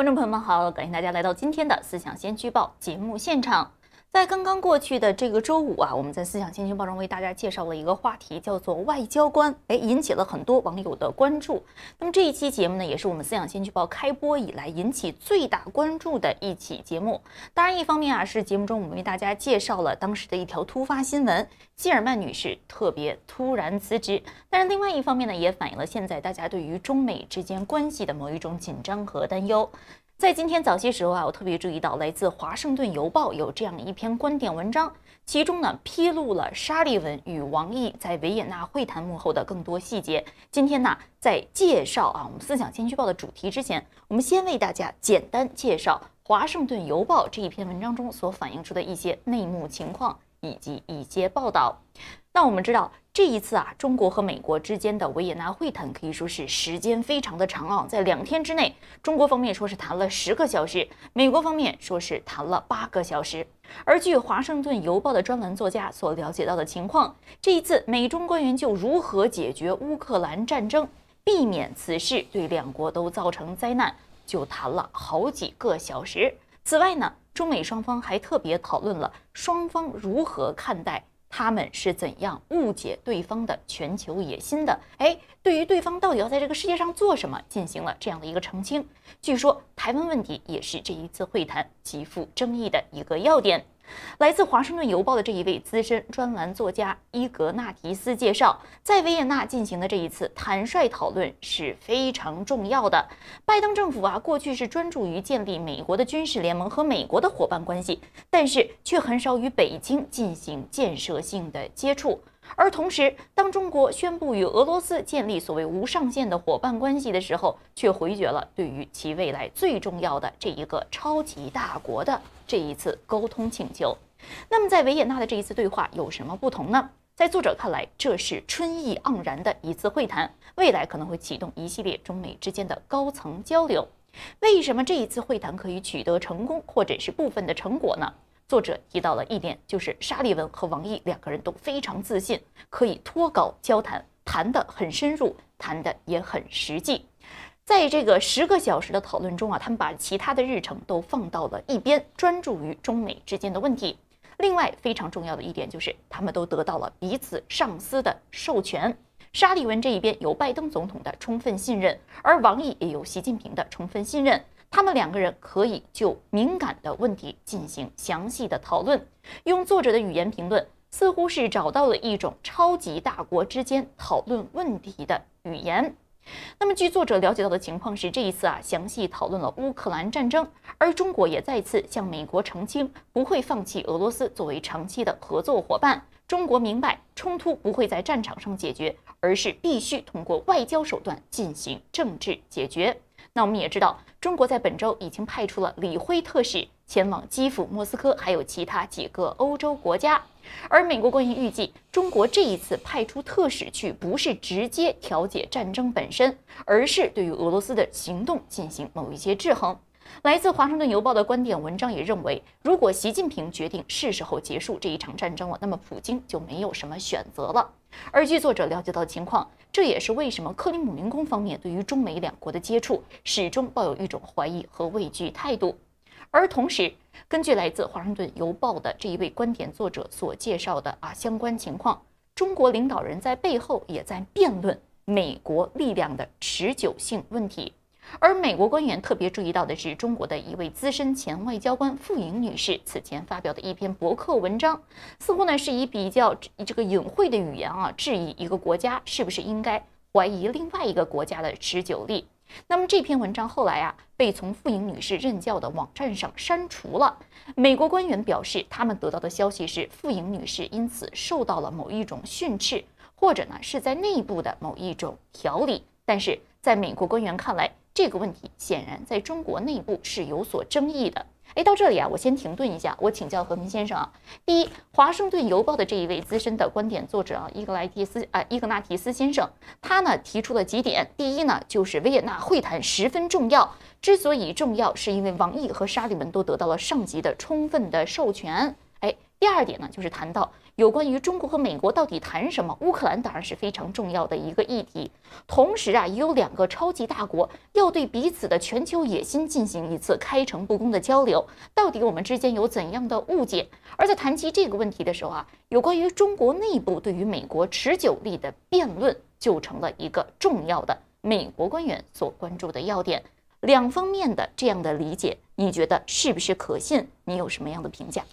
观众朋友们好，感谢大家来到今天的思想先驱报节目现场。在刚刚过去的这个周五啊，我们在《思想新军报》中为大家介绍了一个话题，叫做“外交官”，哎，引起了很多网友的关注。那么这一期节目呢，也是我们《思想新驱报》开播以来引起最大关注的一期节目。当然，一方面啊，是节目中我们为大家介绍了当时的一条突发新闻——基尔曼女士特别突然辞职；但是另外一方面呢，也反映了现在大家对于中美之间关系的某一种紧张和担忧。在今天早些时候啊，我特别注意到来自《华盛顿邮报》有这样一篇观点文章，其中呢披露了沙利文与王毅在维也纳会谈幕后的更多细节。今天呢，在介绍啊我们《思想先驱报》的主题之前，我们先为大家简单介绍《华盛顿邮报》这一篇文章中所反映出的一些内幕情况以及一些报道。那我们知道，这一次啊，中国和美国之间的维也纳会谈可以说是时间非常的长啊，在两天之内，中国方面说是谈了十个小时，美国方面说是谈了八个小时。而据《华盛顿邮报》的专栏作家所了解到的情况，这一次美中官员就如何解决乌克兰战争，避免此事对两国都造成灾难，就谈了好几个小时。此外呢，中美双方还特别讨论了双方如何看待。他们是怎样误解对方的全球野心的？哎，对于对方到底要在这个世界上做什么，进行了这样的一个澄清。据说台湾问题也是这一次会谈极富争议的一个要点。来自《华盛顿邮报》的这一位资深专栏作家伊格纳提斯介绍，在维也纳进行的这一次坦率讨论是非常重要的。拜登政府啊，过去是专注于建立美国的军事联盟和美国的伙伴关系，但是却很少与北京进行建设性的接触。而同时，当中国宣布与俄罗斯建立所谓无上限的伙伴关系的时候，却回绝了对于其未来最重要的这一个超级大国的这一次沟通请求。那么，在维也纳的这一次对话有什么不同呢？在作者看来，这是春意盎然的一次会谈，未来可能会启动一系列中美之间的高层交流。为什么这一次会谈可以取得成功，或者是部分的成果呢？作者提到了一点，就是沙利文和王毅两个人都非常自信，可以脱稿交谈，谈得很深入，谈得也很实际。在这个十个小时的讨论中啊，他们把其他的日程都放到了一边，专注于中美之间的问题。另外非常重要的一点就是，他们都得到了彼此上司的授权。沙利文这一边有拜登总统的充分信任，而王毅也有习近平的充分信任。他们两个人可以就敏感的问题进行详细的讨论。用作者的语言评论，似乎是找到了一种超级大国之间讨论问题的语言。那么，据作者了解到的情况是，这一次啊，详细讨论了乌克兰战争，而中国也再次向美国澄清，不会放弃俄罗斯作为长期的合作伙伴。中国明白，冲突不会在战场上解决，而是必须通过外交手段进行政治解决。那我们也知道，中国在本周已经派出了李辉特使前往基辅、莫斯科，还有其他几个欧洲国家。而美国官员预计，中国这一次派出特使去，不是直接调解战争本身，而是对于俄罗斯的行动进行某一些制衡。来自《华盛顿邮报》的观点文章也认为，如果习近平决定是时候结束这一场战争了，那么普京就没有什么选择了。而据作者了解到的情况。这也是为什么克里姆林宫方面对于中美两国的接触始终抱有一种怀疑和畏惧态度。而同时，根据来自《华盛顿邮报》的这一位观点作者所介绍的啊相关情况，中国领导人在背后也在辩论美国力量的持久性问题。而美国官员特别注意到的是，中国的一位资深前外交官傅莹女士此前发表的一篇博客文章，似乎呢是以比较这个隐晦的语言啊，质疑一个国家是不是应该怀疑另外一个国家的持久力。那么这篇文章后来啊被从傅莹女士任教的网站上删除了。美国官员表示，他们得到的消息是傅莹女士因此受到了某一种训斥，或者呢是在内部的某一种调理。但是在美国官员看来，这个问题显然在中国内部是有所争议的。哎，到这里啊，我先停顿一下，我请教和平先生啊。第一，华盛顿邮报的这一位资深的观点作者啊，伊格莱蒂斯啊，伊格纳提斯先生，他呢提出了几点，第一呢就是维也纳会谈十分重要，之所以重要，是因为王毅和沙利文都得到了上级的充分的授权。哎，第二点呢就是谈到。有关于中国和美国到底谈什么，乌克兰当然是非常重要的一个议题。同时啊，也有两个超级大国要对彼此的全球野心进行一次开诚布公的交流，到底我们之间有怎样的误解？而在谈及这个问题的时候啊，有关于中国内部对于美国持久力的辩论就成了一个重要的美国官员所关注的要点。两方面的这样的理解，你觉得是不是可信？你有什么样的评价？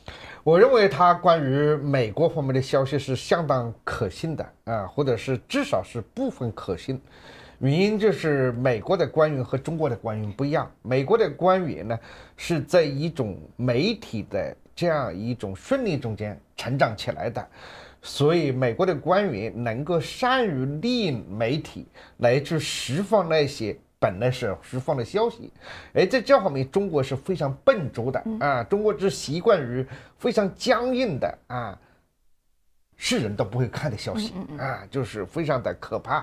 我认为他关于美国方面的消息是相当可信的啊，或者是至少是部分可信。原因就是美国的官员和中国的官员不一样，美国的官员呢是在一种媒体的这样一种顺利中间成长起来的，所以美国的官员能够善于利用媒体来去释放那些。本来是释放的消息，哎，在这方面中国是非常笨拙的啊，中国是习惯于非常僵硬的啊，是人都不会看的消息啊，就是非常的可怕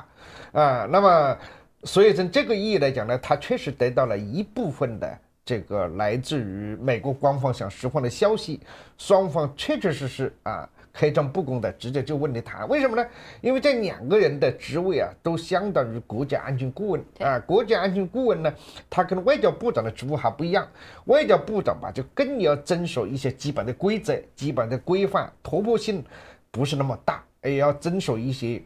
啊。那么，所以从这个意义来讲呢，它确实得到了一部分的这个来自于美国官方想释放的消息，双方确确实实啊。开张不公的，直接就问你谈，为什么呢？因为这两个人的职位啊，都相当于国家安全顾问啊。国家安全顾问呢，他跟外交部长的职务还不一样，外交部长吧，就更要遵守一些基本的规则、基本的规范，突破性不是那么大，也要遵守一些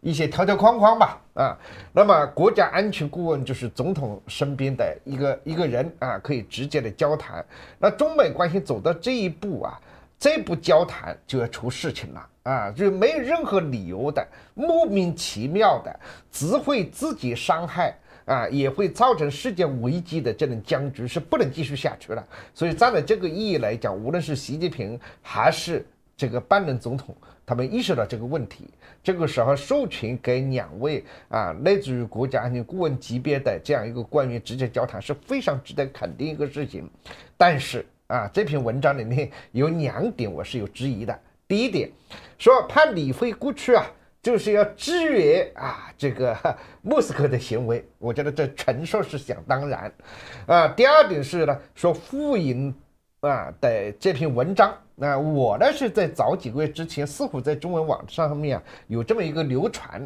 一些条条框框吧。啊，那么国家安全顾问就是总统身边的一个一个人啊，可以直接的交谈。那中美关系走到这一步啊。再不交谈，就要出事情了啊！就没有任何理由的、莫名其妙的，只会自己伤害啊，也会造成世界危机的这种僵局是不能继续下去了。所以，站在这个意义来讲，无论是习近平还是这个拜登总统，他们意识到这个问题，这个时候授权给两位啊，类似于国家安全顾问级别的这样一个官员直接交谈，是非常值得肯定一个事情。但是，啊，这篇文章里面有两点我是有质疑的。第一点，说怕李飞过去啊，就是要制约啊这个莫 斯科的行为，我觉得这纯属是想当然。啊，第二点是呢，说傅莹啊的这篇文章，那我呢是在早几个月之前，似乎在中文网上面啊有这么一个流传，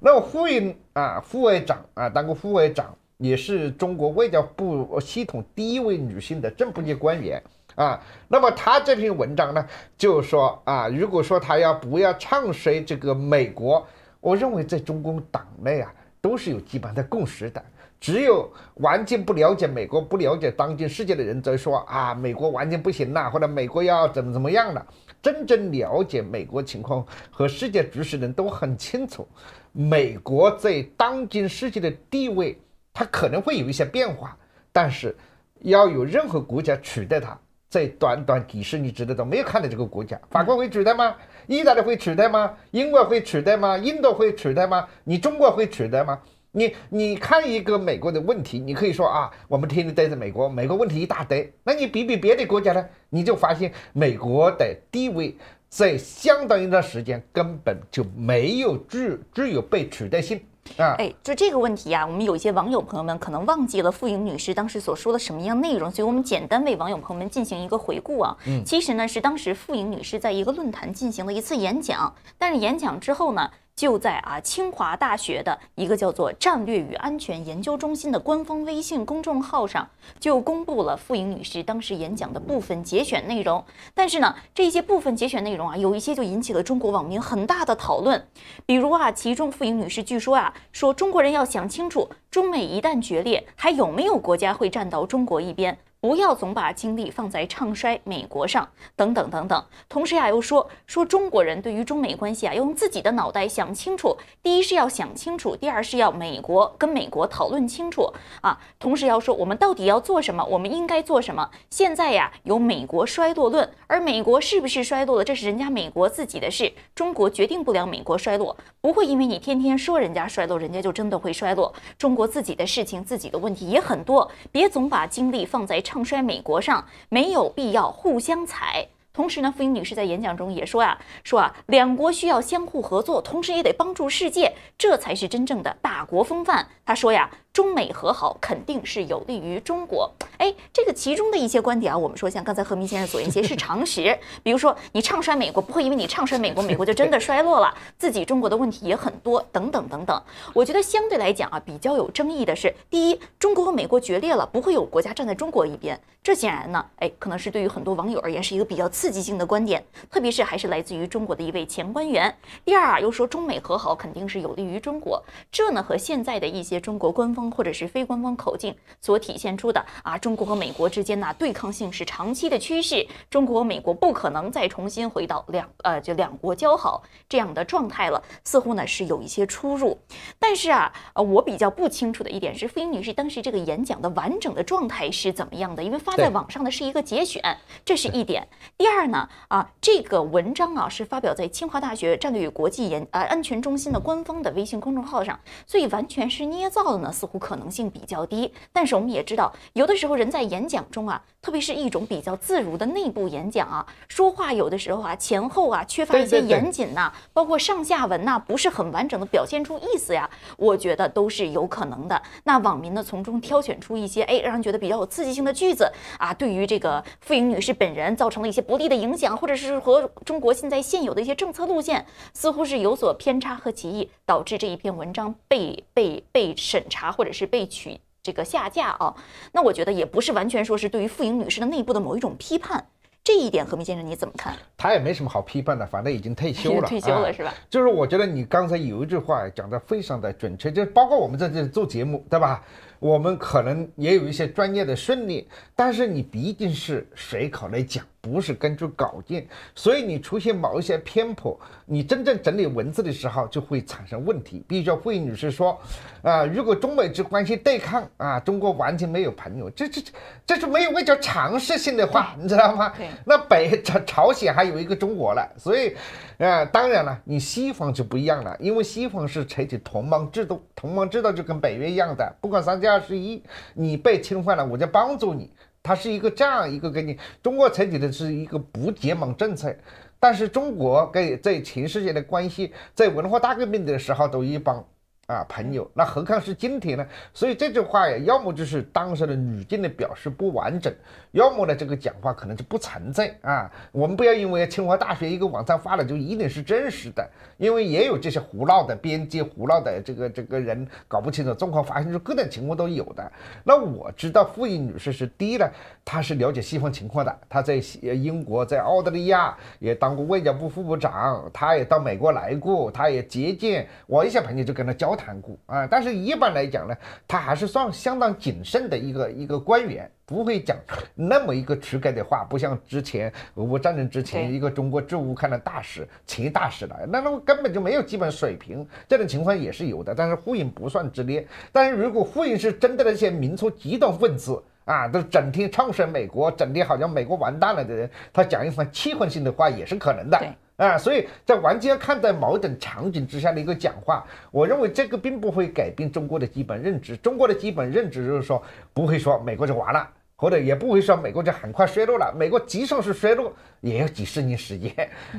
那傅莹啊，副外长啊，当过副外长。也是中国外交部系统第一位女性的正部级官员啊。那么她这篇文章呢，就是说啊，如果说她要不要唱衰这个美国，我认为在中共党内啊，都是有基本的共识的。只有完全不了解美国、不了解当今世界的人，则说啊，美国完全不行了，或者美国要怎么怎么样了。真正了解美国情况和世界局势的人都很清楚，美国在当今世界的地位。它可能会有一些变化，但是要有任何国家取代它，在短短几十年之内都没有看到这个国家。法国会取代吗？意大利会取代吗？英国会取代吗？印度会取代吗？你中国会取代吗？你你看一个美国的问题，你可以说啊，我们天天待在美国，美国问题一大堆。那你比比别的国家呢，你就发现美国的地位在相当一段时间根本就没有具具有被取代性。哎，就这个问题啊，我们有一些网友朋友们可能忘记了傅莹女士当时所说的什么样内容，所以我们简单为网友朋友们进行一个回顾啊。嗯，其实呢是当时傅莹女士在一个论坛进行了一次演讲，但是演讲之后呢。就在啊清华大学的一个叫做战略与安全研究中心的官方微信公众号上，就公布了傅莹女士当时演讲的部分节选内容。但是呢，这些部分节选内容啊，有一些就引起了中国网民很大的讨论。比如啊，其中傅莹女士据说啊说，中国人要想清楚，中美一旦决裂，还有没有国家会站到中国一边。不要总把精力放在唱衰美国上，等等等等。同时呀，又说说中国人对于中美关系啊，用自己的脑袋想清楚。第一是要想清楚，第二是要美国跟美国讨论清楚啊。同时要说，我们到底要做什么？我们应该做什么？现在呀，有美国衰落论，而美国是不是衰落了，这是人家美国自己的事，中国决定不了美国衰落，不会因为你天天说人家衰落，人家就真的会衰落。中国自己的事情，自己的问题也很多，别总把精力放在。抗衰，美国上没有必要互相踩。同时呢，傅英女士在演讲中也说呀，说啊，两国需要相互合作，同时也得帮助世界，这才是真正的大国风范。她说呀。中美和好肯定是有利于中国。哎，这个其中的一些观点啊，我们说像刚才何明先生所言，些是常识。比如说，你唱衰美国，不会因为你唱衰美国，美国就真的衰落了。自己中国的问题也很多，等等等等。我觉得相对来讲啊，比较有争议的是，第一，中国和美国决裂了，不会有国家站在中国一边。这显然呢，哎，可能是对于很多网友而言是一个比较刺激性的观点，特别是还是来自于中国的一位前官员。第二啊，又说中美和好肯定是有利于中国，这呢和现在的一些中国官方。或者是非官方口径所体现出的啊，中国和美国之间呢，对抗性是长期的趋势。中国、和美国不可能再重新回到两呃，就两国交好这样的状态了。似乎呢是有一些出入。但是啊，呃，我比较不清楚的一点是，傅英女士当时这个演讲的完整的状态是怎么样的？因为发在网上的是一个节选，这是一点。第二呢，啊，这个文章啊是发表在清华大学战略与国际研呃安全中心的官方的微信公众号上，所以完全是捏造的呢，似。可能性比较低，但是我们也知道，有的时候人在演讲中啊，特别是一种比较自如的内部演讲啊，说话有的时候啊前后啊缺乏一些严谨呐，包括上下文呐不是很完整的表现出意思呀，我觉得都是有可能的。那网民呢从中挑选出一些哎让人觉得比较有刺激性的句子啊，对于这个傅莹女士本人造成了一些不利的影响，或者是和中国现在现有的一些政策路线似乎是有所偏差和歧义，导致这一篇文章被被被审查或。或者是被取这个下架啊，那我觉得也不是完全说是对于傅莹女士的内部的某一种批判，这一点何明先生你怎么看？他也没什么好批判的，反正已经退休 了，退休了是吧？就是我觉得你刚才有一句话讲的非常的准确，就是包括我们在这做节目，对吧？我们可能也有一些专业的训练，但是你毕竟是随口来讲。不是根据稿件，所以你出现某一些偏颇，你真正整理文字的时候就会产生问题。比如说惠女士说，啊，如果中美之关系对抗啊，中国完全没有朋友，这这这这是没有一叫常识性的话，你知道吗？那北朝朝鲜还有一个中国了，所以，呃，当然了，你西方就不一样了，因为西方是采取同盟制度，同盟制度就跟北约一样的，不管三七二十一，你被侵犯了我就帮助你。它是一个这样一个概念，中国采取的是一个不结盟政策，但是中国跟在全世界的关系，在文化大革命的时候都一帮。啊，朋友，那何况是今天呢？所以这句话呀，要么就是当时的语境的表示不完整，要么呢，这个讲话可能就不存在啊。我们不要因为清华大学一个网站发了就一定是真实的，因为也有这些胡闹的编辑、胡闹的这个这个人搞不清楚、状况发现出各种情况都有的。那我知道傅颖女士是第一呢，她是了解西方情况的，她在英国、在澳大利亚也当过外交部副部长，她也到美国来过，她也接见我一些朋友就跟他交谈。谈固啊，但是一般来讲呢，他还是算相当谨慎的一个一个官员，不会讲那么一个曲解的话，不像之前俄乌战争之前一个中国驻乌克兰的大使前大使来，那那根本就没有基本水平，这种情况也是有的。但是呼应不算直列，但是如果呼应是针对那些民族极端分子啊，都整天唱衰美国，整天好像美国完蛋了的人，他讲一番气愤性的话也是可能的。啊，所以在完全看待某种场景之下的一个讲话，我认为这个并不会改变中国的基本认知。中国的基本认知就是说，不会说美国就完了，或者也不会说美国就很快衰落了。美国即使是衰落，也要几十年时间。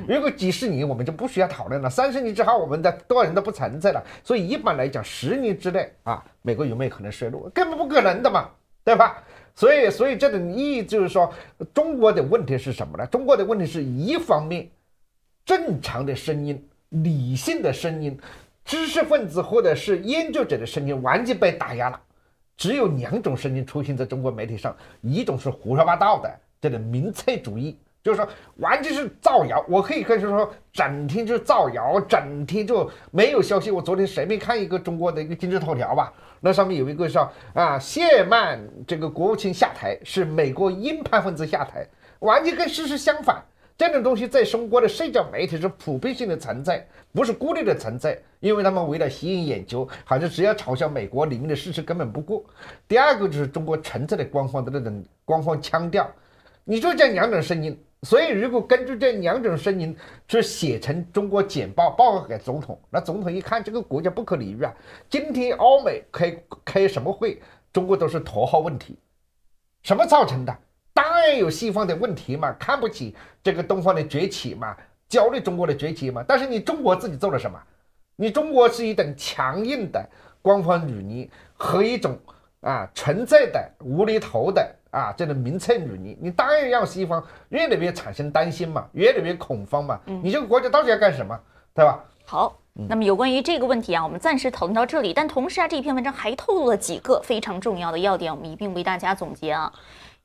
如果几十年，我们就不需要讨论了。三十年之后，我们的多少人都不存在了。所以一般来讲，十年之内啊，美国有没有可能衰落？根本不可能的嘛，对吧？所以，所以这种意义就是说，中国的问题是什么呢？中国的问题是一方面。正常的声音、理性的声音、知识分子或者是研究者的声音，完全被打压了。只有两种声音出现在中国媒体上，一种是胡说八道的，这个民粹主义，就是说完全是造谣。我可以跟你说，整天就造谣，整天就没有消息。我昨天随便看一个中国的一个今日头条吧，那上面有一个说啊，谢曼这个国务卿下台是美国鹰派分子下台，完全跟事实相反。这种东西在中国的社交媒体是普遍性的存在，不是孤立的存在，因为他们为了吸引眼球，好像只要嘲笑美国，里面的事实根本不过。第二个就是中国纯粹的官方的那种官方腔调，你就这两种声音，所以如果根据这两种声音去写成中国简报报告给总统，那总统一看这个国家不可理喻啊！今天欧美开开什么会，中国都是头号问题，什么造成的？当然有西方的问题嘛，看不起这个东方的崛起嘛，焦虑中国的崛起嘛。但是你中国自己做了什么？你中国是一种强硬的官方语言和一种啊存在的无厘头的啊这种名粹语言，你当然让西方越来越产生担心嘛，越来越恐慌嘛。你这个国家到底要干什么，对吧？好，那么有关于这个问题啊，我们暂时讨论到这里。但同时啊，这一篇文章还透露了几个非常重要的要点，我们一并为大家总结啊。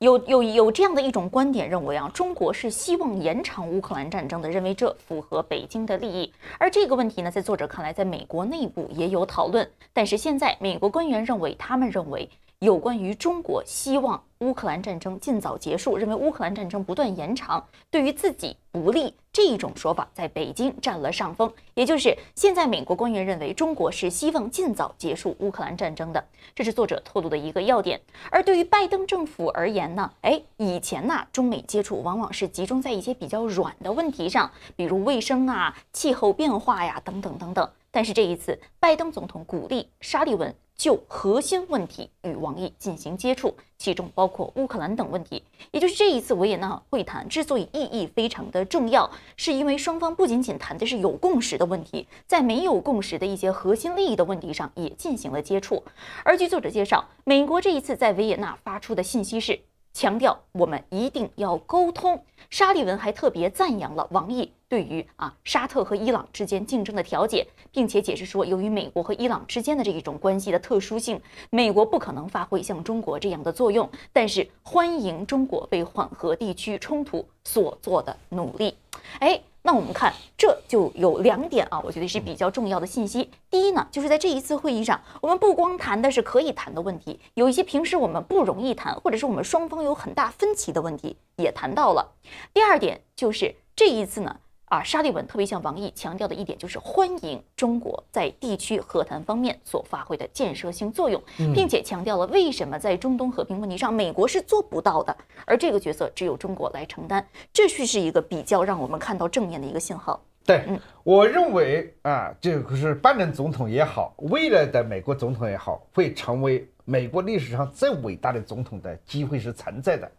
有有有这样的一种观点，认为啊，中国是希望延长乌克兰战争的，认为这符合北京的利益。而这个问题呢，在作者看来，在美国内部也有讨论。但是现在，美国官员认为，他们认为有关于中国希望乌克兰战争尽早结束，认为乌克兰战争不断延长对于自己不利。这一种说法在北京占了上风，也就是现在美国官员认为中国是希望尽早结束乌克兰战争的，这是作者透露的一个要点。而对于拜登政府而言呢，哎，以前呢中美接触往往是集中在一些比较软的问题上，比如卫生啊、气候变化呀等等等等。但是这一次，拜登总统鼓励沙利文。就核心问题与王毅进行接触，其中包括乌克兰等问题。也就是这一次维也纳会谈之所以意义非常的重要，是因为双方不仅仅谈的是有共识的问题，在没有共识的一些核心利益的问题上也进行了接触。而据作者介绍，美国这一次在维也纳发出的信息是强调我们一定要沟通。沙利文还特别赞扬了王毅。对于啊沙特和伊朗之间竞争的调解，并且解释说，由于美国和伊朗之间的这一种关系的特殊性，美国不可能发挥像中国这样的作用，但是欢迎中国为缓和地区冲突所做的努力。哎，那我们看，这就有两点啊，我觉得是比较重要的信息。第一呢，就是在这一次会议上，我们不光谈的是可以谈的问题，有一些平时我们不容易谈，或者是我们双方有很大分歧的问题也谈到了。第二点就是这一次呢。啊，沙利文特别向王毅强调的一点就是欢迎中国在地区和谈方面所发挥的建设性作用，并且强调了为什么在中东和平问题上美国是做不到的，而这个角色只有中国来承担，这是是一个比较让我们看到正面的一个信号。对，我认为啊，这个是拜登总统也好，未来的美国总统也好，会成为美国历史上最伟大的总统的机会是存在的。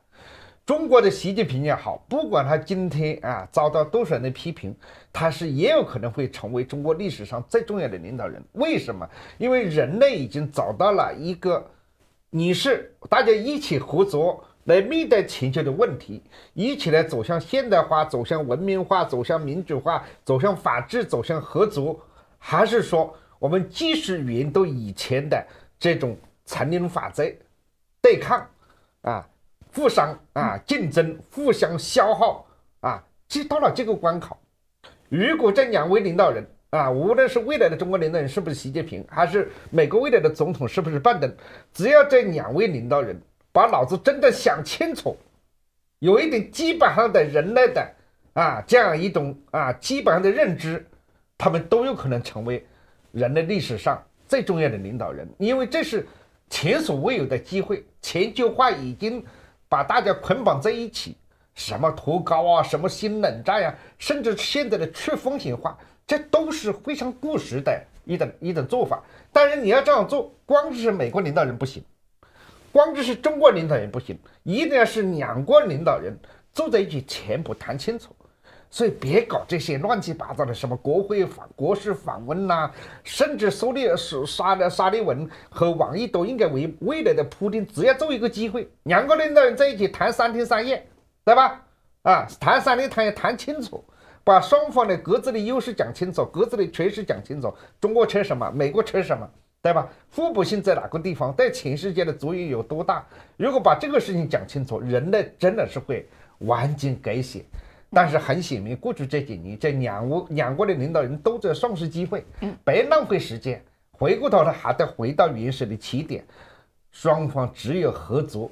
中国的习近平也好，不管他今天啊遭到多少人的批评，他是也有可能会成为中国历史上最重要的领导人。为什么？因为人类已经找到了一个，你是大家一起合作来面对全球的问题，一起来走向现代化、走向文明化、走向民主化、走向法治、走向合作，还是说我们继续沿用以前的这种丛林法则对抗啊？互相啊竞争，互相消耗啊，就到了这个关口。如果这两位领导人啊，无论是未来的中国领导人是不是习近平，还是美国未来的总统是不是拜登，只要这两位领导人把脑子真的想清楚，有一点基本上的人类的啊这样一种啊基本上的认知，他们都有可能成为人类历史上最重要的领导人，因为这是前所未有的机会。全球化已经。把大家捆绑在一起，什么脱钩啊，什么新冷战呀，甚至现在的去风险化，这都是非常过时的一种一种做法。但是你要这样做，光只是美国领导人不行，光只是中国领导人不行，一定要是两国领导人坐在一起，全部谈清楚。所以别搞这些乱七八糟的，什么国会访国事访问呐，甚至苏利沙沙利文和王毅都应该为未来的铺垫，只要做一个机会，两个领导人在一起谈三天三夜，对吧？啊，谈三天谈也谈清楚，把双方的各自的优势讲清楚，各自的缺失讲清楚，中国缺什么，美国缺什么，对吧？互补性在哪个地方，在全世界的作用有多大？如果把这个事情讲清楚，人类真的是会完全改写。但是很显明，过去这几年，这两国两国的领导人都在丧失机会，嗯，浪费时间。回过头来，还得回到原始的起点，双方只有合作，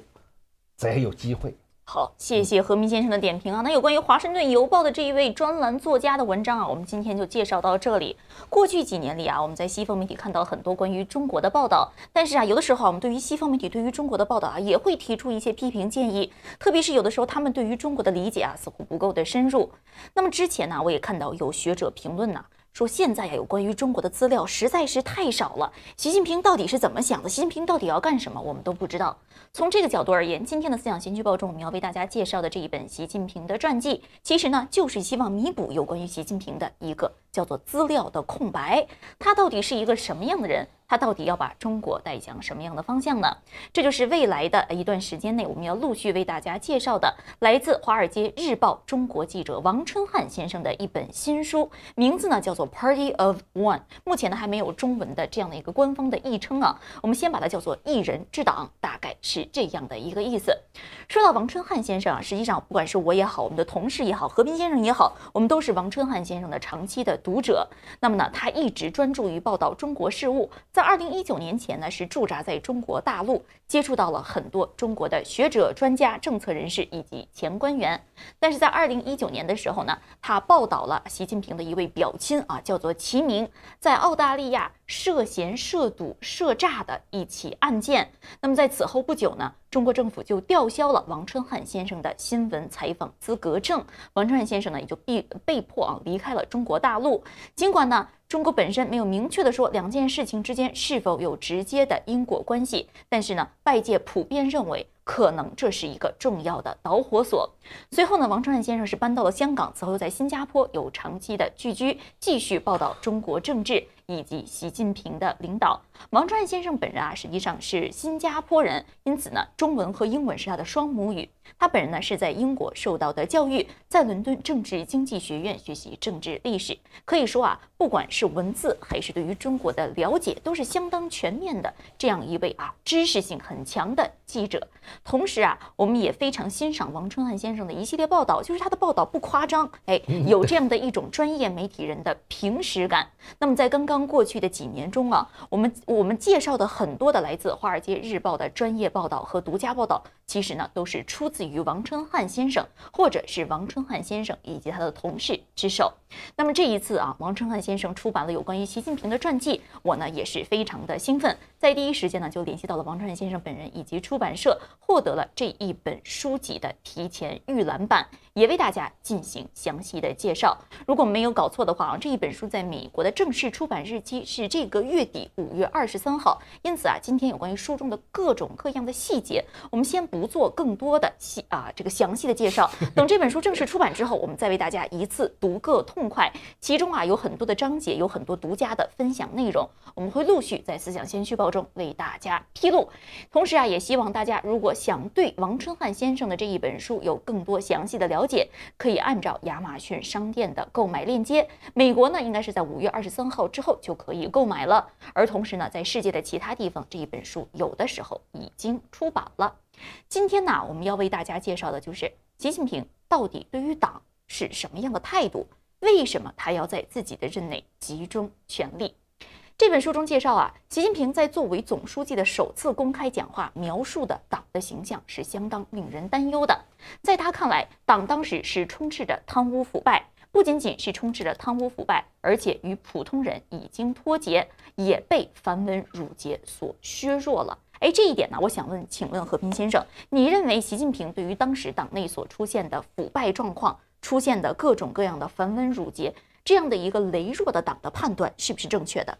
才有机会。好，谢谢何明先生的点评啊。那有关于《华盛顿邮报》的这一位专栏作家的文章啊，我们今天就介绍到这里。过去几年里啊，我们在西方媒体看到很多关于中国的报道，但是啊，有的时候我们对于西方媒体对于中国的报道啊，也会提出一些批评建议。特别是有的时候，他们对于中国的理解啊，似乎不够的深入。那么之前呢，我也看到有学者评论呢。说现在呀，有关于中国的资料实在是太少了。习近平到底是怎么想的？习近平到底要干什么？我们都不知道。从这个角度而言，今天的《思想新剧报》中，我们要为大家介绍的这一本习近平的传记，其实呢，就是希望弥补有关于习近平的一个叫做资料的空白。他到底是一个什么样的人？他到底要把中国带向什么样的方向呢？这就是未来的一段时间内，我们要陆续为大家介绍的来自《华尔街日报》中国记者王春汉先生的一本新书，名字呢叫做《Party of One》。目前呢还没有中文的这样的一个官方的译称啊，我们先把它叫做《一人治党》，大概是这样的一个意思。说到王春汉先生啊，实际上不管是我也好，我们的同事也好，何斌先生也好，我们都是王春汉先生的长期的读者。那么呢，他一直专注于报道中国事务。在二零一九年前呢，是驻扎在中国大陆，接触到了很多中国的学者、专家、政策人士以及前官员。但是在二零一九年的时候呢，他报道了习近平的一位表亲啊，叫做齐明，在澳大利亚。涉嫌涉赌涉诈的一起案件。那么在此后不久呢，中国政府就吊销了王春汉先生的新闻采访资格证。王春汉先生呢也就必被迫啊离开了中国大陆。尽管呢中国本身没有明确的说两件事情之间是否有直接的因果关系，但是呢外界普遍认为可能这是一个重要的导火索。随后呢，王春汉先生是搬到了香港，此后在新加坡有长期的聚居，继续报道中国政治以及习近平的领导。王春汉先生本人啊，实际上是新加坡人，因此呢，中文和英文是他的双母语。他本人呢是在英国受到的教育，在伦敦政治经济学院学习政治历史，可以说啊，不管是文字还是对于中国的了解，都是相当全面的这样一位啊，知识性很强的记者。同时啊，我们也非常欣赏王春汉先生。的一系列报道，就是他的报道不夸张，哎，有这样的一种专业媒体人的平实感。那么在刚刚过去的几年中啊，我们我们介绍的很多的来自《华尔街日报》的专业报道和独家报道，其实呢都是出自于王春汉先生，或者是王春汉先生以及他的同事之手。那么这一次啊，王春汉先生出版了有关于习近平的传记，我呢也是非常的兴奋，在第一时间呢就联系到了王春汉先生本人以及出版社，获得了这一本书籍的提前预览版，也为大家进行详细的介绍。如果没有搞错的话啊，这一本书在美国的正式出版日期是这个月底五月二十三号。因此啊，今天有关于书中的各种各样的细节，我们先不做更多的细啊这个详细的介绍，等这本书正式出版之后，我们再为大家一次读个通。痛快，其中啊有很多的章节，有很多独家的分享内容，我们会陆续在《思想先驱报》中为大家披露。同时啊，也希望大家如果想对王春汉先生的这一本书有更多详细的了解，可以按照亚马逊商店的购买链接。美国呢，应该是在五月二十三号之后就可以购买了。而同时呢，在世界的其他地方，这一本书有的时候已经出版了。今天呢，我们要为大家介绍的就是习近平到底对于党是什么样的态度。为什么他要在自己的任内集中权力？这本书中介绍啊，习近平在作为总书记的首次公开讲话描述的党的形象是相当令人担忧的。在他看来，党当时是充斥着贪污腐败，不仅仅是充斥着贪污腐败，而且与普通人已经脱节，也被繁文缛节所削弱了。哎，这一点呢，我想问，请问和平先生，你认为习近平对于当时党内所出现的腐败状况？出现的各种各样的繁文缛节，这样的一个羸弱的党的判断是不是正确的？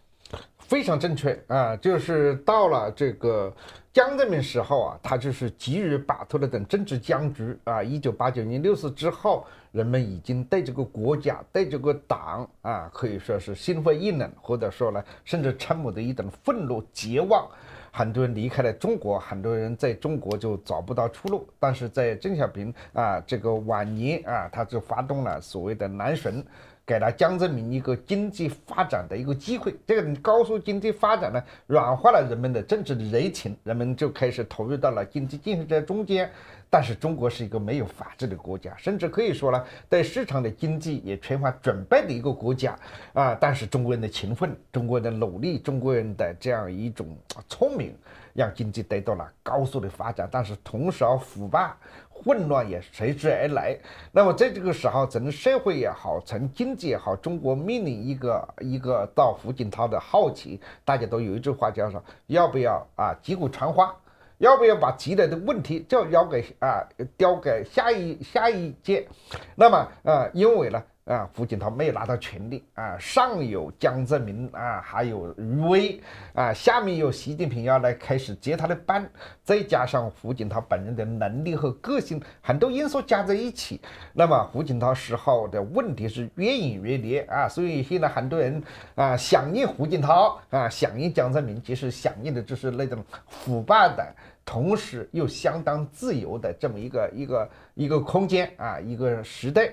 非常正确啊！就是到了这个江泽民时候啊，他就是急于摆脱了等政治僵局啊。一九八九年六四之后，人们已经对这个国家、对这个党啊，可以说是心灰意冷，或者说呢，甚至称满的一种愤怒、绝望。很多人离开了中国，很多人在中国就找不到出路。但是在邓小平啊，这个晚年啊，他就发动了所谓的南巡，给了江泽民一个经济发展的一个机会。这个高速经济发展呢，软化了人们的政治热情，人们就开始投入到了经济建设中间。但是中国是一个没有法治的国家，甚至可以说呢，对市场的经济也缺乏准备的一个国家啊。但是中国人的勤奋、中国人的努力、中国人的这样一种聪明，让经济得到了高速的发展。但是同时，腐败、混乱也随之而来。那么在这个时候，整个社会也好，从经济也好，中国面临一个一个到胡锦涛的好奇，大家都有一句话叫说：要不要啊？击鼓传花。要不要把积累的问题就交给啊，交给下一下一届？那么，呃，因为呢，啊，胡锦涛没有拿到权力啊，上有江泽民啊，还有余威啊，下面有习近平要来开始接他的班，再加上胡锦涛本人的能力和个性，很多因素加在一起，那么胡锦涛时候的问题是越演越烈啊，所以现在很多人啊响应胡锦涛啊，响应江泽民，其实响应的就是那种腐败的。同时又相当自由的这么一个一个一个空间啊，一个时代。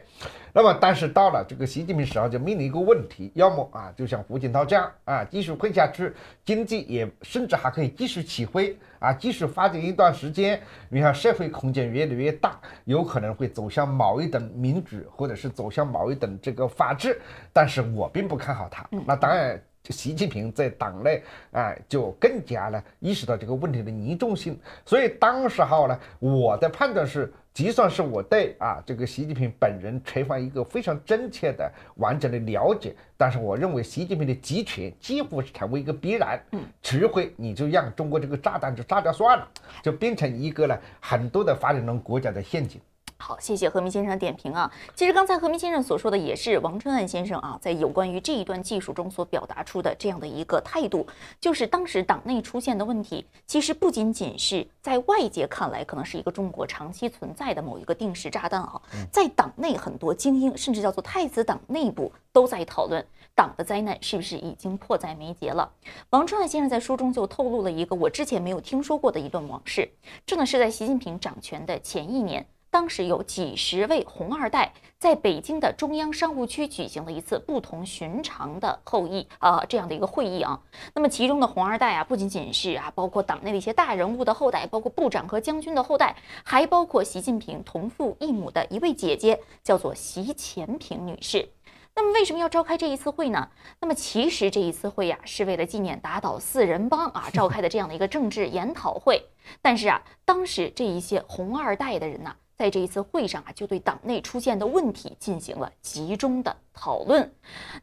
那么，但是到了这个习近平时候，就面临一个问题：要么啊，就像胡锦涛这样啊，继续混下去，经济也甚至还可以继续起飞啊，继续发展一段时间。你看，社会空间越来越大，有可能会走向某一等民主，或者是走向某一等这个法治。但是我并不看好他。那当然。习近平在党内，啊，就更加呢意识到这个问题的严重性。所以当时候呢，我的判断是，即算是我对啊这个习近平本人缺乏一个非常真切的、完整的了解，但是我认为习近平的集权几乎是成为一个必然。嗯，除非你就让中国这个炸弹就炸掉算了，就变成一个呢很多的发展中国家的陷阱。好，谢谢何明先生点评啊。其实刚才何明先生所说的，也是王春岸先生啊，在有关于这一段技术中所表达出的这样的一个态度，就是当时党内出现的问题，其实不仅仅是在外界看来可能是一个中国长期存在的某一个定时炸弹啊，在党内很多精英，甚至叫做太子党内部，都在讨论党的灾难是不是已经迫在眉睫了。王春岸先生在书中就透露了一个我之前没有听说过的一段往事，这呢是在习近平掌权的前一年。当时有几十位红二代在北京的中央商务区举行了一次不同寻常的后裔啊这样的一个会议啊。那么其中的红二代啊不仅仅是啊包括党内的一些大人物的后代，包括部长和将军的后代，还包括习近平同父异母的一位姐姐，叫做习前平女士。那么为什么要召开这一次会呢？那么其实这一次会呀是为了纪念打倒四人帮啊召开的这样的一个政治研讨会。但是啊，当时这一些红二代的人呢。在这一次会上啊，就对党内出现的问题进行了集中的讨论。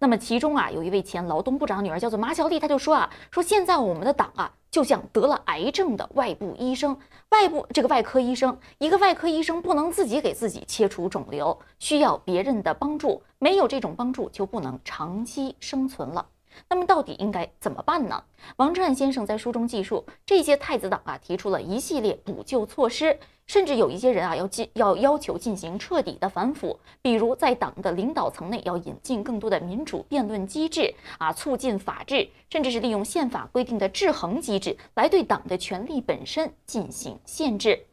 那么其中啊，有一位前劳动部长女儿叫做马小丽，她就说啊，说现在我们的党啊，就像得了癌症的外部医生，外部这个外科医生，一个外科医生不能自己给自己切除肿瘤，需要别人的帮助，没有这种帮助就不能长期生存了。那么到底应该怎么办呢？王志汉先生在书中记述，这些太子党啊提出了一系列补救措施，甚至有一些人啊要进要要求进行彻底的反腐，比如在党的领导层内要引进更多的民主辩论机制啊，促进法治，甚至是利用宪法规定的制衡机制来对党的权力本身进行限制。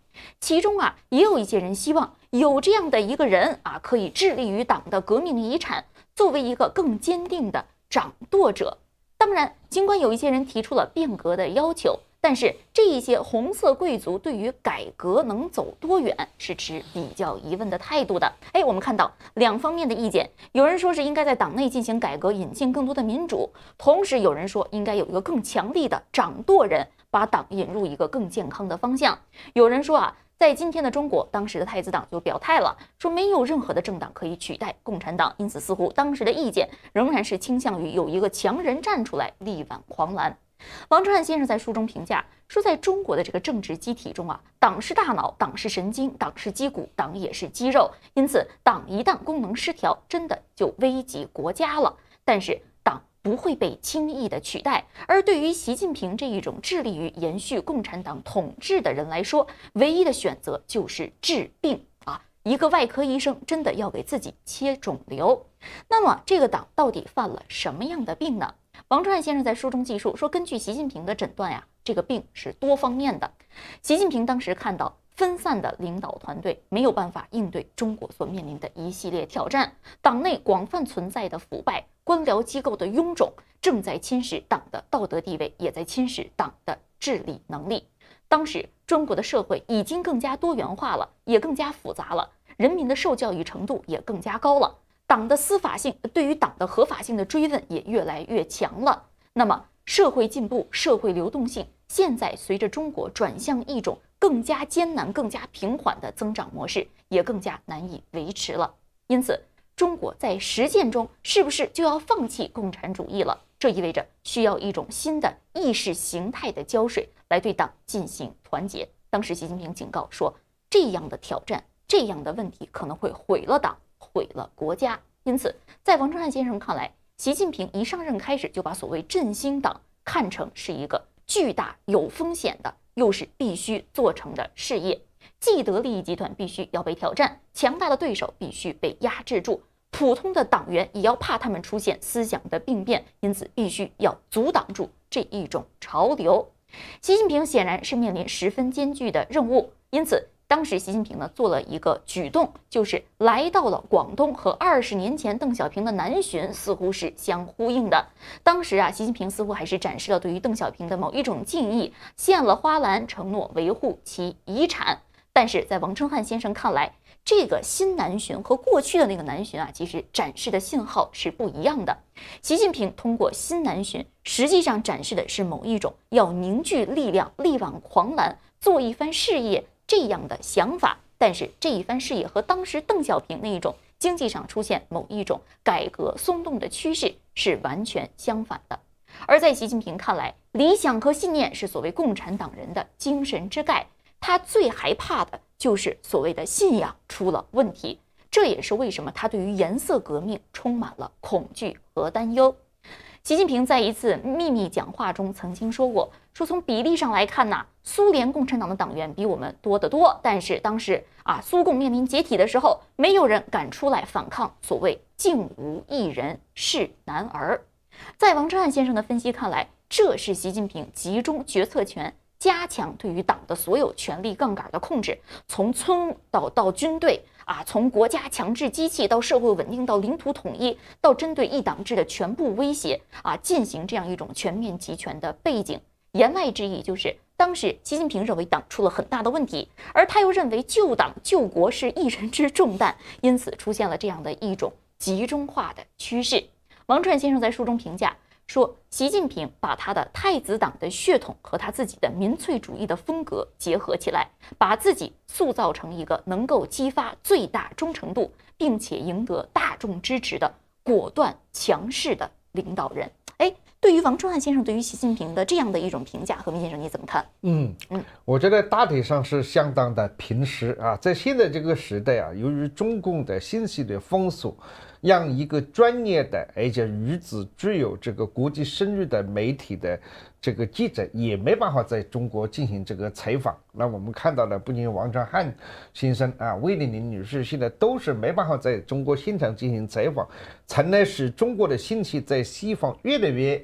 其中啊也有一些人希望有这样的一个人啊，可以致力于党的革命遗产，作为一个更坚定的。掌舵者，当然，尽管有一些人提出了变革的要求，但是这一些红色贵族对于改革能走多远是持比较疑问的态度的。哎，我们看到两方面的意见，有人说是应该在党内进行改革，引进更多的民主；同时有人说应该有一个更强力的掌舵人，把党引入一个更健康的方向。有人说啊。在今天的中国，当时的太子党就表态了，说没有任何的政党可以取代共产党，因此似乎当时的意见仍然是倾向于有一个强人站出来力挽狂澜。王志汉先生在书中评价说，在中国的这个政治机体中啊，党是大脑，党是神经，党是肌骨，党也是肌肉，因此党一旦功能失调，真的就危及国家了。但是。不会被轻易的取代。而对于习近平这一种致力于延续共产党统治的人来说，唯一的选择就是治病啊！一个外科医生真的要给自己切肿瘤。那么这个党到底犯了什么样的病呢？王传先生在书中记述说，根据习近平的诊断呀，这个病是多方面的。习近平当时看到。分散的领导团队没有办法应对中国所面临的一系列挑战。党内广泛存在的腐败、官僚机构的臃肿，正在侵蚀党的道德地位，也在侵蚀党的治理能力。当时中国的社会已经更加多元化了，也更加复杂了，人民的受教育程度也更加高了，党的司法性对于党的合法性的追问也越来越强了。那么，社会进步、社会流动性，现在随着中国转向一种更加艰难、更加平缓的增长模式，也更加难以维持了。因此，中国在实践中是不是就要放弃共产主义了？这意味着需要一种新的意识形态的胶水来对党进行团结。当时，习近平警告说，这样的挑战、这样的问题可能会毁了党、毁了国家。因此，在王春汉先生看来，习近平一上任开始，就把所谓“振兴党”看成是一个巨大、有风险的，又是必须做成的事业。既得利益集团必须要被挑战，强大的对手必须被压制住，普通的党员也要怕他们出现思想的病变，因此必须要阻挡住这一种潮流。习近平显然是面临十分艰巨的任务，因此。当时习近平呢做了一个举动，就是来到了广东，和二十年前邓小平的南巡似乎是相呼应的。当时啊，习近平似乎还是展示了对于邓小平的某一种敬意，献了花篮，承诺维护其遗产。但是在王春汉先生看来，这个新南巡和过去的那个南巡啊，其实展示的信号是不一样的。习近平通过新南巡，实际上展示的是某一种要凝聚力量、力挽狂澜、做一番事业。这样的想法，但是这一番事业和当时邓小平那一种经济上出现某一种改革松动的趋势是完全相反的。而在习近平看来，理想和信念是所谓共产党人的精神之钙，他最害怕的就是所谓的信仰出了问题。这也是为什么他对于颜色革命充满了恐惧和担忧。习近平在一次秘密讲话中曾经说过。说从比例上来看呢，苏联共产党的党员比我们多得多。但是当时啊，苏共面临解体的时候，没有人敢出来反抗，所谓“竟无一人是男儿”。在王志汉先生的分析看来，这是习近平集中决策权，加强对于党的所有权力杠杆的控制，从村到到军队啊，从国家强制机器到社会稳定到领土统一到针对一党制的全部威胁啊，进行这样一种全面集权的背景。言外之意就是，当时习近平认为党出了很大的问题，而他又认为救党救国是一人之重担，因此出现了这样的一种集中化的趋势。王传先生在书中评价说，习近平把他的太子党的血统和他自己的民粹主义的风格结合起来，把自己塑造成一个能够激发最大忠诚度，并且赢得大众支持的果断强势的领导人。对于王春汉先生对于习近平的这样的一种评价，何明先生你怎么看？嗯嗯，我觉得大体上是相当的平实啊，在现在这个时代啊，由于中共的信息的封锁。让一个专业的，而且如此具有这个国际声誉的媒体的这个记者，也没办法在中国进行这个采访。那我们看到了，不仅王传汉先生啊，魏立林女士，现在都是没办法在中国现场进行采访，从而使中国的信息在西方越来越。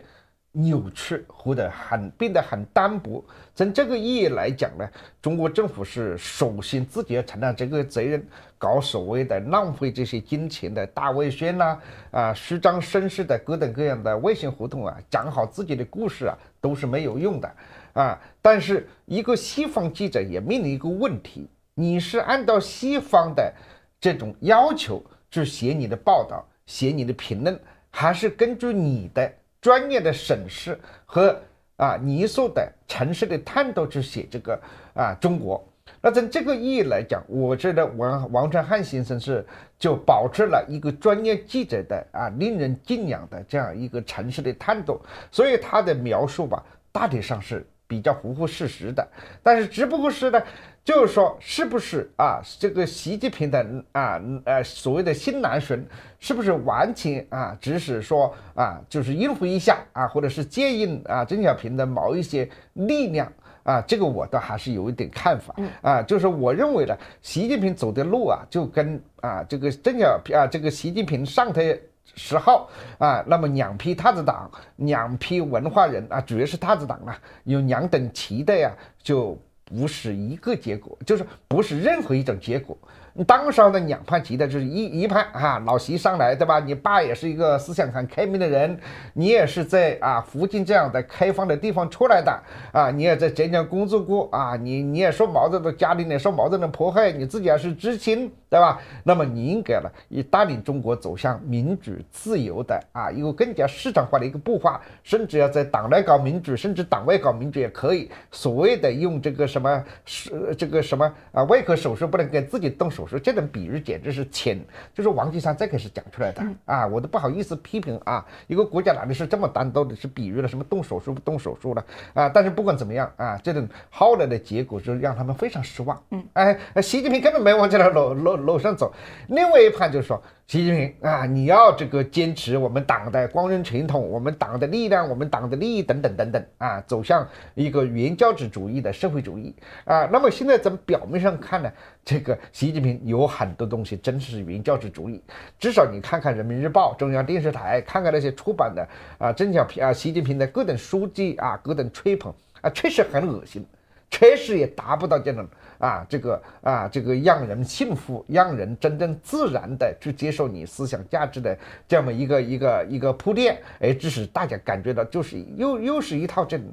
扭曲或者很变得很单薄。从这个意义来讲呢，中国政府是首先自己要承担这个责任，搞所谓的浪费这些金钱的大外宣呐，啊虚张声势的各种各样的外星活动啊，讲好自己的故事啊，都是没有用的啊。但是一个西方记者也面临一个问题：你是按照西方的这种要求去写你的报道、写你的评论，还是根据你的？专业的审视和啊泥塑的、城市的探讨去写这个啊中国，那从这个意义来讲，我觉得王王传汉先生是就保持了一个专业记者的啊令人敬仰的这样一个城市的探讨，所以他的描述吧，大体上是。比较乎乎事实的，但是只不过是呢，就是说，是不是啊？这个习近平的啊，呃，所谓的新男神，是不是完全啊，只是说啊，就是应付一下啊，或者是借应啊，邓小平的某一些力量啊？这个我倒还是有一点看法啊，就是我认为呢，习近平走的路啊，就跟啊，这个邓小平啊，这个习近平上台。十号啊，那么两批太子党，两批文化人啊，主要是太子党啊，有两等旗的呀，就不是一个结果，就是不是任何一种结果。当上的两派旗的就是一一派啊，老习上来对吧？你爸也是一个思想很开明的人，你也是在啊福建这样的开放的地方出来的啊，你也在浙江工作过啊，你你也受毛泽东家里呢受毛泽东迫害，你自己还是知青。对吧？那么你应该呢，以带领中国走向民主自由的啊一个更加市场化的一个步伐，甚至要在党内搞民主，甚至党外搞民主也可以。所谓的用这个什么，是、这个什么啊，外科手术不能给自己动手术，这种比喻简直是浅，就是王岐山这个是讲出来的啊，我都不好意思批评啊。一个国家哪里是这么单，到的是比喻了什么动手术不动手术了啊？但是不管怎么样啊，这种后来的结果就让他们非常失望。嗯，哎，习近平根本没有往这来落落。路上走，另外一派就说习近平啊，你要这个坚持我们党的光荣传统，我们党的力量，我们党的利益等等等等啊，走向一个原教旨主义的社会主义啊。那么现在从表面上看呢，这个习近平有很多东西真是原教旨主义。至少你看看人民日报、中央电视台，看看那些出版的啊，邓小平啊、习近平的各种书籍啊，各种吹捧啊，确实很恶心，确实也达不到这种。啊，这个啊，这个让人信服，让人真正自然的去接受你思想价值的，这么一个一个一个铺垫，哎，致使大家感觉到就是又又是一套这种，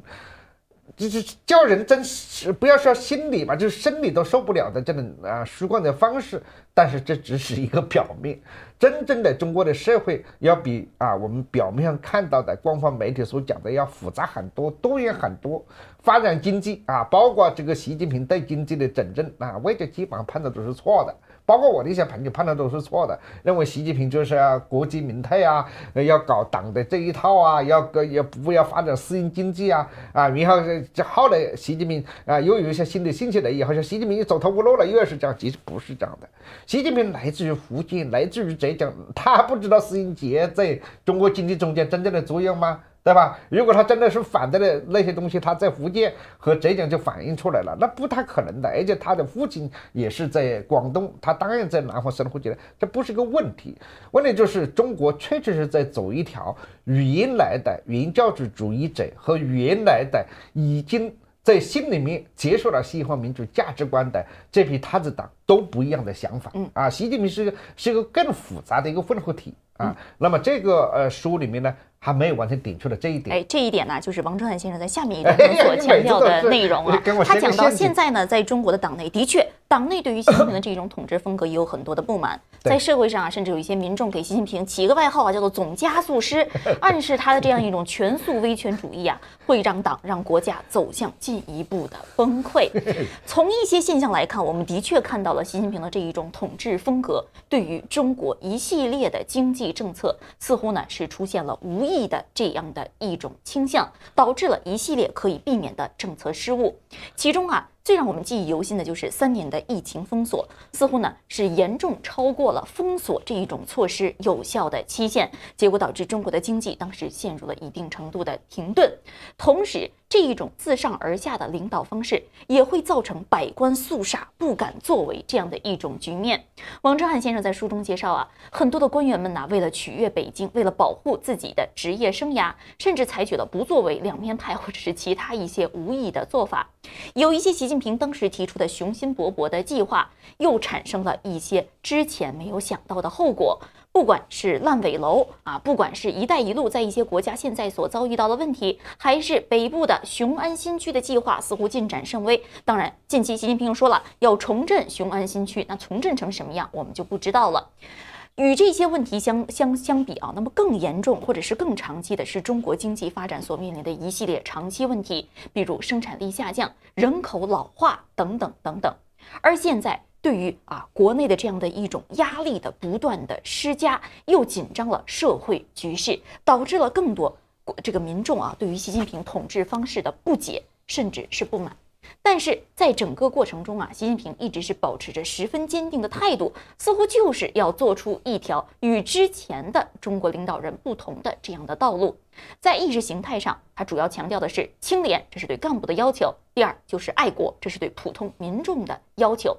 就是叫人真是不要说心理吧，就是生理都受不了的这种啊虚幻的方式。但是这只是一个表面，真正的中国的社会要比啊我们表面上看到的官方媒体所讲的要复杂很多，多元很多。发展经济啊，包括这个习近平对经济的整顿啊，我也就基本上判断都是错的。包括我的一些朋友判断都是错的，认为习近平就是要国进民退啊，要搞党的这一套啊，要个要不要发展私营经济啊啊。然后这后来习近平啊，又有一些新的信息来，也好像习近平又走投无路了，又要是这样，其实不是这样的。习近平来自于福建，来自于浙江，他不知道私营企业在中国经济中间真正的作用吗？对吧？如果他真的是反对的那些东西，他在福建和浙江就反映出来了，那不太可能的。而且他的父亲也是在广东，他当然在南方生活起来，这不是个问题。问题就是中国确确实实走一条原来的原教旨主义者和原来的已经在心里面接受了西方民主价值观的这批太子党。都不一样的想法，嗯啊，习近平是个是个更复杂的一个混合体啊。那么这个呃书里面呢，还没有完全点出了这一点。哎，这一点呢，就是王春汉先生在下面一段 所强调的内容啊。他讲到现在呢，在中国的党内，的确党内对于习近平的这种统治风格也有很多的不满。在社会上啊，甚至有一些民众给习近平起一个外号啊，叫做“总加速师”，暗示他的这样一种全速威权主义啊，会让党让国家走向进一步的崩溃。从一些现象来看，我们的确看到。了习近平的这一种统治风格，对于中国一系列的经济政策，似乎呢是出现了无意的这样的一种倾向，导致了一系列可以避免的政策失误。其中啊。最让我们记忆犹新的就是三年的疫情封锁，似乎呢是严重超过了封锁这一种措施有效的期限，结果导致中国的经济当时陷入了一定程度的停顿。同时，这一种自上而下的领导方式也会造成百官肃杀、不敢作为这样的一种局面。王志汉先生在书中介绍啊，很多的官员们呢为了取悦北京，为了保护自己的职业生涯，甚至采取了不作为、两面派或者是其他一些无意的做法。有一些习近习近平当时提出的雄心勃勃的计划，又产生了一些之前没有想到的后果。不管是烂尾楼啊，不管是“一带一路”在一些国家现在所遭遇到的问题，还是北部的雄安新区的计划，似乎进展甚微。当然，近期习近平说了要重振雄安新区，那重振成什么样，我们就不知道了。与这些问题相相相比啊，那么更严重或者是更长期的是中国经济发展所面临的一系列长期问题，比如生产力下降、人口老化等等等等。而现在对于啊国内的这样的一种压力的不断的施加，又紧张了社会局势，导致了更多这个民众啊对于习近平统治方式的不解甚至是不满。但是在整个过程中啊，习近平一直是保持着十分坚定的态度，似乎就是要做出一条与之前的中国领导人不同的这样的道路。在意识形态上，他主要强调的是清廉，这是对干部的要求；第二就是爱国，这是对普通民众的要求。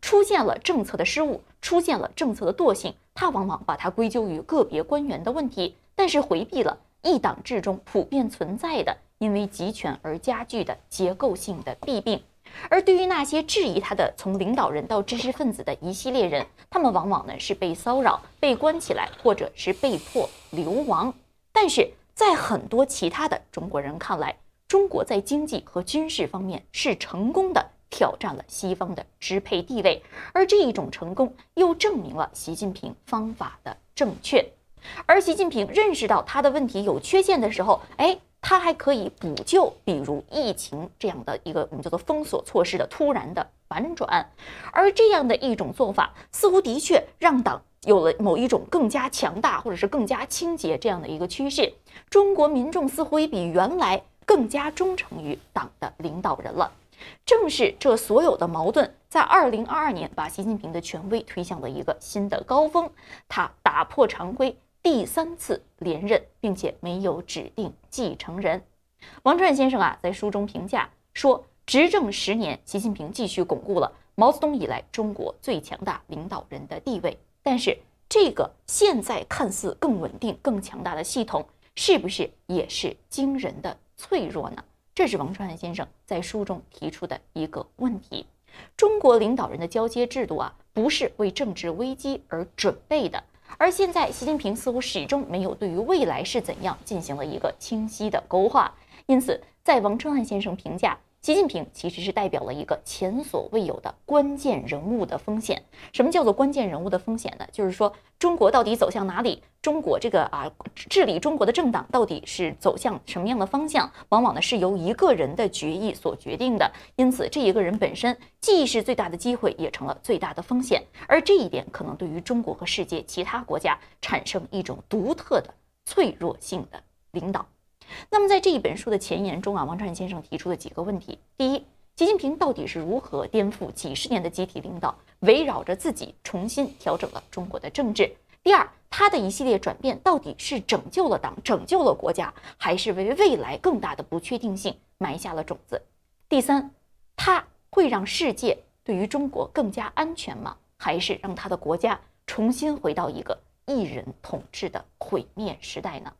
出现了政策的失误，出现了政策的惰性，他往往把它归咎于个别官员的问题，但是回避了。一党制中普遍存在的因为集权而加剧的结构性的弊病，而对于那些质疑他的从领导人到知识分子的一系列人，他们往往呢是被骚扰、被关起来，或者是被迫流亡。但是在很多其他的中国人看来，中国在经济和军事方面是成功的挑战了西方的支配地位，而这一种成功又证明了习近平方法的正确。而习近平认识到他的问题有缺陷的时候，哎，他还可以补救，比如疫情这样的一个我们叫做封锁措施的突然的反转，而这样的一种做法似乎的确让党有了某一种更加强大或者是更加清洁这样的一个趋势，中国民众似乎也比原来更加忠诚于党的领导人了。正是这所有的矛盾，在二零二二年把习近平的权威推向了一个新的高峰，他打破常规。第三次连任，并且没有指定继承人。王传汉先生啊，在书中评价说，执政十年，习近平继续巩固了毛泽东以来中国最强大领导人的地位。但是，这个现在看似更稳定、更强大的系统，是不是也是惊人的脆弱呢？这是王传汉先生在书中提出的一个问题。中国领导人的交接制度啊，不是为政治危机而准备的。而现在，习近平似乎始终没有对于未来是怎样进行了一个清晰的勾画，因此，在王春汉先生评价。习近平其实是代表了一个前所未有的关键人物的风险。什么叫做关键人物的风险呢？就是说，中国到底走向哪里？中国这个啊，治理中国的政党到底是走向什么样的方向？往往呢是由一个人的决议所决定的。因此，这一个人本身既是最大的机会，也成了最大的风险。而这一点可能对于中国和世界其他国家产生一种独特的脆弱性的领导。那么，在这一本书的前言中啊，王传先生提出了几个问题：第一，习近平到底是如何颠覆几十年的集体领导，围绕着自己重新调整了中国的政治？第二，他的一系列转变到底是拯救了党、拯救了国家，还是为未来更大的不确定性埋下了种子？第三，他会让世界对于中国更加安全吗？还是让他的国家重新回到一个一人统治的毁灭时代呢？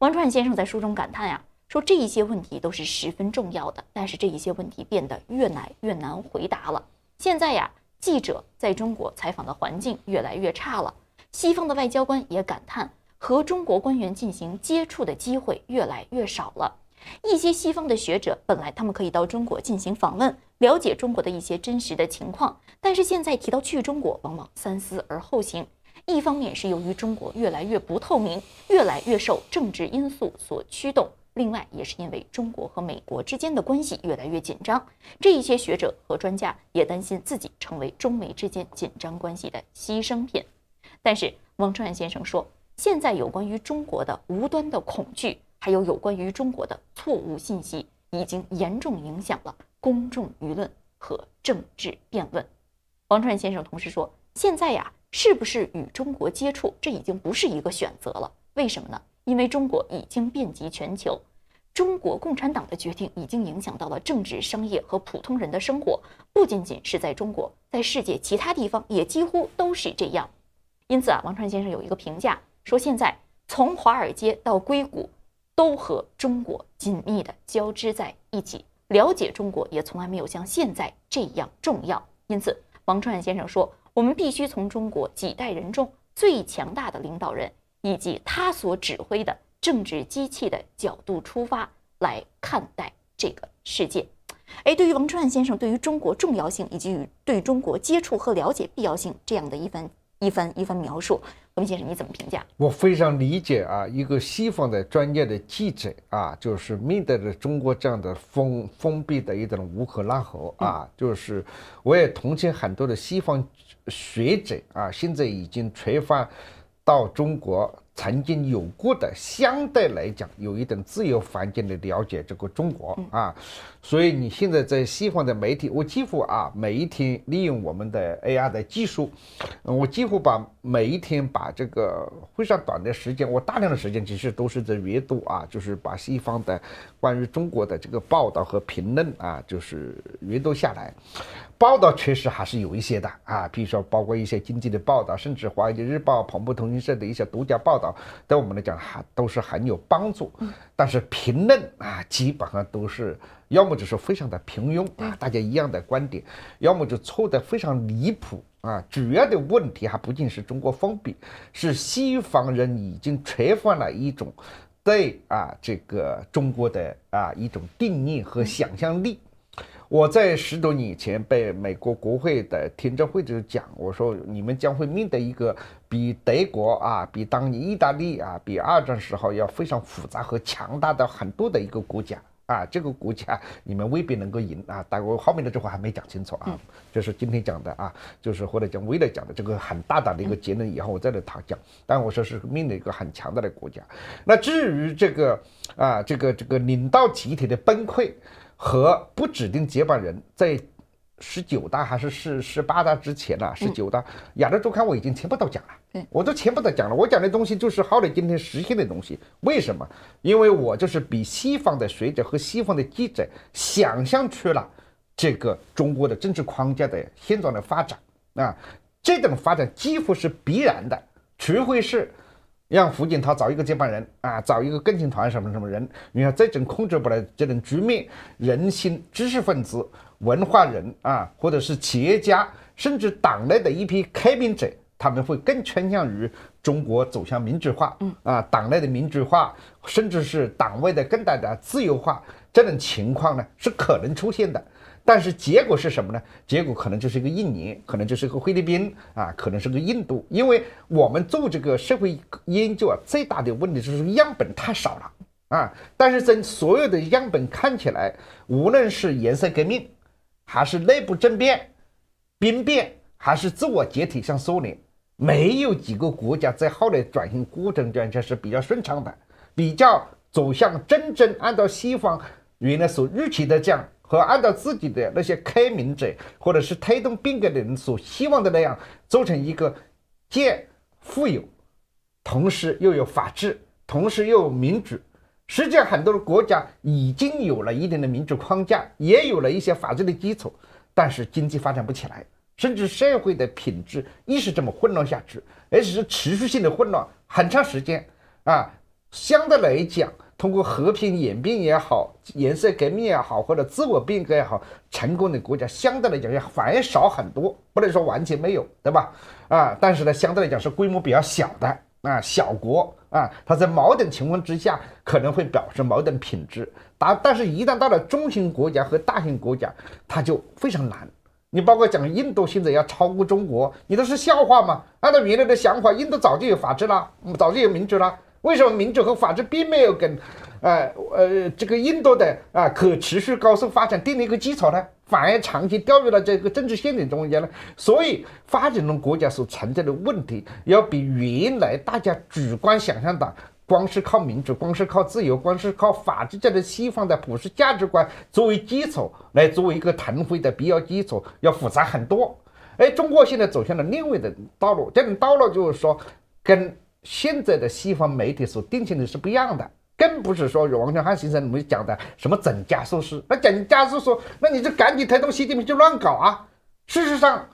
王传先生在书中感叹呀，说这一些问题都是十分重要的，但是这一些问题变得越来越难回答了。现在呀，记者在中国采访的环境越来越差了。西方的外交官也感叹，和中国官员进行接触的机会越来越少了。一些西方的学者本来他们可以到中国进行访问，了解中国的一些真实的情况，但是现在提到去中国，往往三思而后行。一方面是由于中国越来越不透明，越来越受政治因素所驱动；另外也是因为中国和美国之间的关系越来越紧张。这一些学者和专家也担心自己成为中美之间紧张关系的牺牲品。但是，王传先生说，现在有关于中国的无端的恐惧，还有有关于中国的错误信息，已经严重影响了公众舆论和政治辩论。王传先生同时说，现在呀。是不是与中国接触，这已经不是一个选择了。为什么呢？因为中国已经遍及全球，中国共产党的决定已经影响到了政治、商业和普通人的生活，不仅仅是在中国，在世界其他地方也几乎都是这样。因此啊，王川先生有一个评价，说现在从华尔街到硅谷，都和中国紧密的交织在一起，了解中国也从来没有像现在这样重要。因此，王川先生说。我们必须从中国几代人中最强大的领导人以及他所指挥的政治机器的角度出发来看待这个世界。哎，对于王春安先生对于中国重要性以及与对中国接触和了解必要性这样的一番一番一番描述，王先生你怎么评价？我非常理解啊，一个西方的专业的记者啊，就是面对着中国这样的封封闭的一种无可奈何啊，就是我也同情很多的西方。学者啊，现在已经缺乏到中国曾经有过的相对来讲有一种自由环境的了解这个中国啊，所以你现在在西方的媒体，我几乎啊每一天利用我们的 AI 的技术，我几乎把每一天把这个非常短的时间，我大量的时间其实都是在阅读啊，就是把西方的关于中国的这个报道和评论啊，就是阅读下来。报道确实还是有一些的啊，比如说包括一些经济的报道，甚至《华尔街日报》、《彭博通讯社》的一些独家报道，对我们来讲还都是很有帮助。但是评论啊，基本上都是要么就是非常的平庸啊，大家一样的观点；要么就错的非常离谱啊。主要的问题还不仅是中国封闭，是西方人已经缺乏了一种对啊这个中国的啊一种定义和想象力。我在十多年以前被美国国会的听证会就讲，我说你们将会面对一个比德国啊，比当年意大利啊，比二战时候要非常复杂和强大的很多的一个国家啊，这个国家你们未必能够赢啊。但我后面的这话还没讲清楚啊，这是今天讲的啊，就是或者讲未来讲的这个很大胆的一个结论，以后我再来谈讲。但我说是面对一个很强大的国家。那至于这个啊，这个这个领导集体的崩溃。和不指定接班人在，十九大还是十十八大之前呐？十九大，亚洲周刊我已经全部都讲了，我都全部都讲了。我讲的东西就是后来今天实现的东西。为什么？因为我就是比西方的学者和西方的记者想象出了这个中国的政治框架的现状的发展啊，这种发展几乎是必然的，除非是。让胡锦涛找一个接班人啊，找一个共青团什么什么人，你看这种控制不了这种局面，人心、知识分子、文化人啊，或者是企业家，甚至党内的一批开明者，他们会更倾向于中国走向民主化，嗯啊，党内的民主化，甚至是党外的更大的自由化，这种情况呢是可能出现的。但是结果是什么呢？结果可能就是一个印尼，可能就是一个菲律宾啊，可能是个印度。因为我们做这个社会研究啊，最大的问题就是样本太少了啊。但是在所有的样本看起来，无论是颜色革命，还是内部政变、兵变，还是自我解体像苏联，没有几个国家在后来转型过程中间是比较顺畅的，比较走向真正按照西方原来所预期的这样。和按照自己的那些开明者或者是推动变革的人所希望的那样，做成一个既富有，同时又有法治，同时又有民主。实际上，很多的国家已经有了一定的民主框架，也有了一些法治的基础，但是经济发展不起来，甚至社会的品质一直这么混乱下去，而且是持续性的混乱，很长时间。啊，相对来讲。通过和平演变也好，颜色革命也好，或者自我变革也好，成功的国家相对来讲要反而少很多，不能说完全没有，对吧？啊，但是呢，相对来讲是规模比较小的，啊，小国啊，它在某种情况之下可能会表示某种品质，但但是一旦到了中型国家和大型国家，它就非常难。你包括讲印度现在要超过中国，你都是笑话嘛？按照原来的想法，印度早就有法治了，早就有民主了。为什么民主和法治并没有跟，呃呃，这个印度的啊可持续高速发展奠定一个基础呢？反而长期掉入了这个政治陷阱中间呢？所以发展中国家所存在的问题，要比原来大家主观想象的，光是靠民主、光是靠自由、光是靠法治这个的西方的普世价值观作为基础，来作为一个腾飞的必要基础，要复杂很多。哎，中国现在走向了另外的道路，这种道路就是说跟。现在的西方媒体所定性的，是不一样的，更不是说王全汉先生你们讲的什么“整家速苏”，那“整家速说，那你就赶紧推动习近平就乱搞啊！事实上，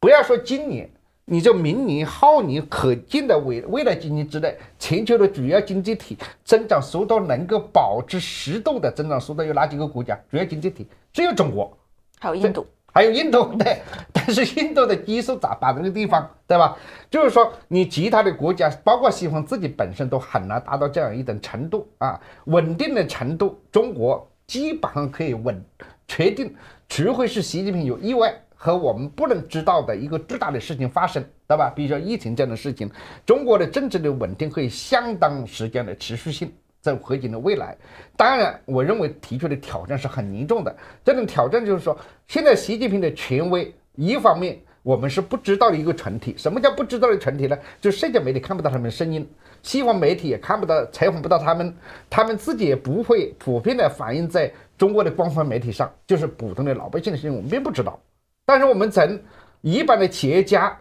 不要说今年，你就明年、后年可见的未未来几年之内，全球的主要经济体增长速度能够保持适度的增长速度，有哪几个国家、主要经济体？只有中国，还有印度。还有印度的，但是印度的基数咋打那个地方，对吧？就是说，你其他的国家，包括西方自己本身都很难达到这样一种程度啊，稳定的程度。中国基本上可以稳，确定，除非是习近平有意外，和我们不能知道的一个巨大的事情发生，对吧？比如说疫情这样的事情，中国的政治的稳定可以相当时间的持续性。在何景的未来，当然，我认为提出的挑战是很严重的。这种挑战就是说，现在习近平的权威，一方面我们是不知道的一个群体。什么叫不知道的群体呢？就社交媒体看不到他们的声音，西方媒体也看不到采访不到他们，他们自己也不会普遍的反映在中国的官方媒体上，就是普通的老百姓的声音我们并不知道。但是我们从一般的企业家、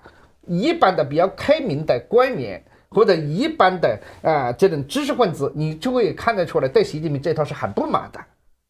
一般的比较开明的官员。或者一般的啊，这种知识分子，你就会看得出来，对习近平这套是很不满的。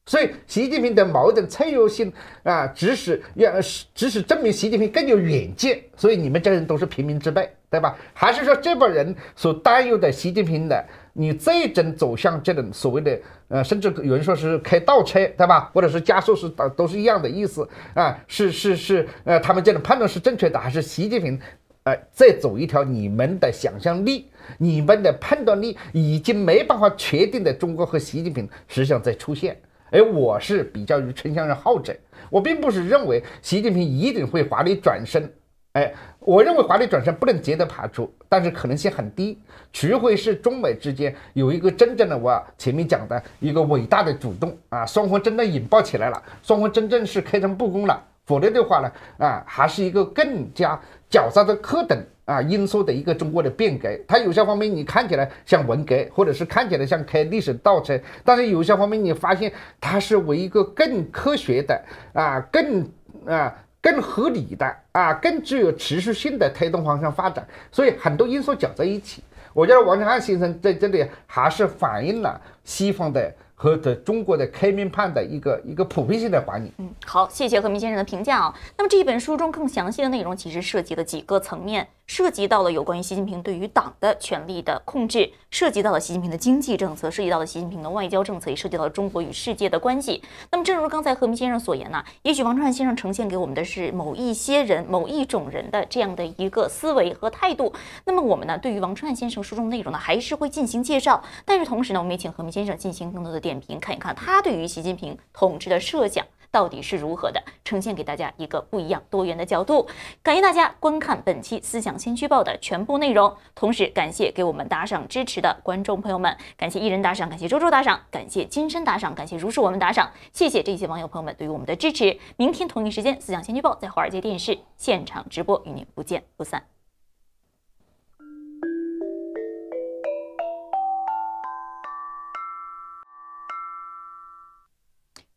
所以，习近平的某种脆弱性啊，只是要，是，只是证明习近平更有远见。所以，你们这些人都是平民之辈，对吧？还是说这帮人所担忧的习近平的，你最终走向这种所谓的，呃，甚至有人说是开倒车，对吧？或者是加速，是都都是一样的意思啊？是是是，呃，他们这种判断是正确的，还是习近平？哎，再走一条你们的想象力、你们的判断力已经没办法确定的中国和习近平实际上在出现。哎，我是比较于陈先生好者，我并不是认为习近平一定会华丽转身。哎，我认为华丽转身不能捷对排除，但是可能性很低，除非是中美之间有一个真正的我前面讲的一个伟大的主动啊，双方真正引爆起来了，双方真正是开诚布公了。否则的话呢，啊，还是一个更加狡诈的、等等啊因素的一个中国的变革。它有些方面你看起来像文革，或者是看起来像开历史倒车，但是有些方面你发现它是为一个更科学的、啊更啊更合理的、啊更具有持续性的推动方向发展。所以很多因素搅在一起，我觉得王传汉先生在这里还是反映了西方的。和的中国的开明派的一个一个普遍性的环境。嗯，好，谢谢何明先生的评价啊。那么这一本书中更详细的内容，其实涉及了几个层面。涉及到了有关于习近平对于党的权力的控制，涉及到了习近平的经济政策，涉及到了习近平的外交政策，也涉及到了中国与世界的关系。那么，正如刚才何明先生所言呢，也许王传先生呈现给我们的是某一些人、某一种人的这样的一个思维和态度。那么，我们呢，对于王传先生书中内容呢，还是会进行介绍。但是同时呢，我们也请何明先生进行更多的点评，看一看他对于习近平统治的设想。到底是如何的呈现给大家一个不一样多元的角度？感谢大家观看本期《思想先驱报》的全部内容，同时感谢给我们打赏支持的观众朋友们，感谢艺人打赏，感谢周周打赏，感谢金山打赏，感谢如是我们打赏，谢谢这些网友朋友们对于我们的支持。明天同一时间，《思想先驱报》在华尔街电视现场直播，与您不见不散。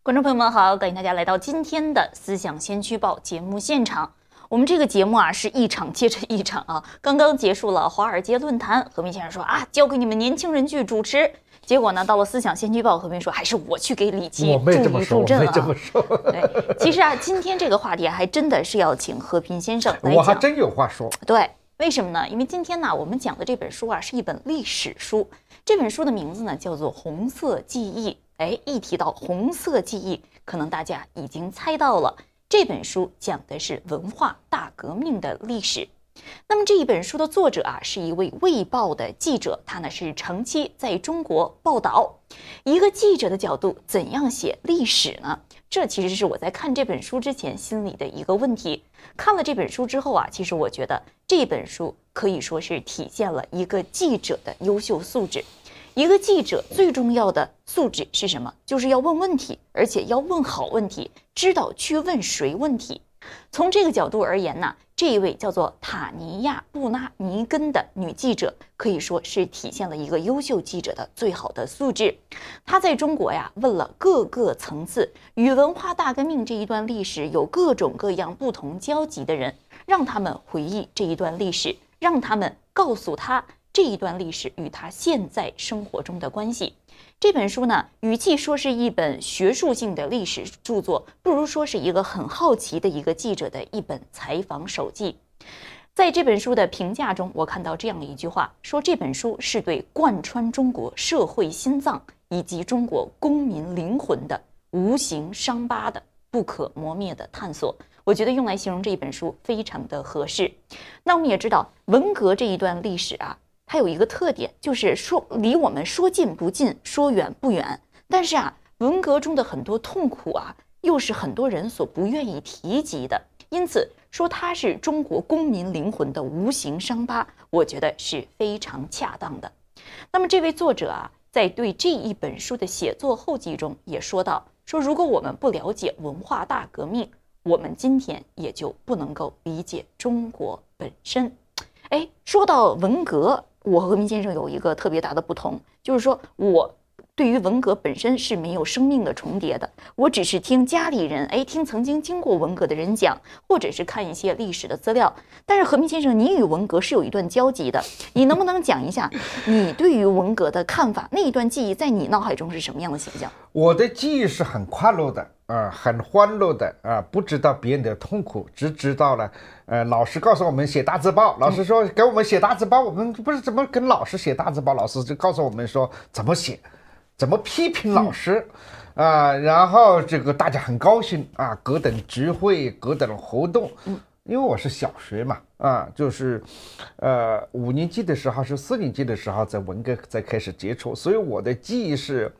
观众朋友们好，欢迎大家来到今天的思想先驱报节目现场。我们这个节目啊是一场接着一场啊，刚刚结束了华尔街论坛，和平先生说啊，交给你们年轻人去主持。结果呢，到了思想先驱报，和平说还是我去给李琦助助阵啊。这么说。对，其实啊，今天这个话题还真的是要请和平先生来讲。我还真有话说。对，为什么呢？因为今天呢，我们讲的这本书啊是一本历史书，这本书的名字呢叫做《红色记忆》。哎，一提到红色记忆，可能大家已经猜到了，这本书讲的是文化大革命的历史。那么这一本书的作者啊，是一位《卫报》的记者，他呢是长期在中国报道。一个记者的角度，怎样写历史呢？这其实是我在看这本书之前心里的一个问题。看了这本书之后啊，其实我觉得这本书可以说是体现了一个记者的优秀素质。一个记者最重要的素质是什么？就是要问问题，而且要问好问题，知道去问谁问题。从这个角度而言呢，这一位叫做塔尼亚·布拉尼根的女记者可以说是体现了一个优秀记者的最好的素质。她在中国呀，问了各个层次与文化大革命这一段历史有各种各样不同交集的人，让他们回忆这一段历史，让他们告诉她。这一段历史与他现在生活中的关系，这本书呢，与其说是一本学术性的历史著作，不如说是一个很好奇的一个记者的一本采访手记。在这本书的评价中，我看到这样一句话，说这本书是对贯穿中国社会心脏以及中国公民灵魂的无形伤疤的不可磨灭的探索。我觉得用来形容这一本书非常的合适。那我们也知道，文革这一段历史啊。它有一个特点，就是说离我们说近不近，说远不远。但是啊，文革中的很多痛苦啊，又是很多人所不愿意提及的。因此说，它是中国公民灵魂的无形伤疤，我觉得是非常恰当的。那么，这位作者啊，在对这一本书的写作后记中也说到：说如果我们不了解文化大革命，我们今天也就不能够理解中国本身。哎，说到文革。我和明先生有一个特别大的不同，就是说我对于文革本身是没有生命的重叠的，我只是听家里人，哎，听曾经经过文革的人讲，或者是看一些历史的资料。但是和平先生，你与文革是有一段交集的，你能不能讲一下你对于文革的看法？那一段记忆在你脑海中是什么样的形象？我的记忆是很快乐的。啊，很欢乐的啊，不知道别人的痛苦，只知道了，呃，老师告诉我们写大字报，老师说给我们写大字报，我们不是怎么跟老师写大字报，老师就告诉我们说怎么写，怎么批评老师，啊，然后这个大家很高兴啊，各等聚会，各等活动，因为我是小学嘛，啊，就是，呃，五年级的时候是四年级的时候在文革才开始接触，所以我的记忆是，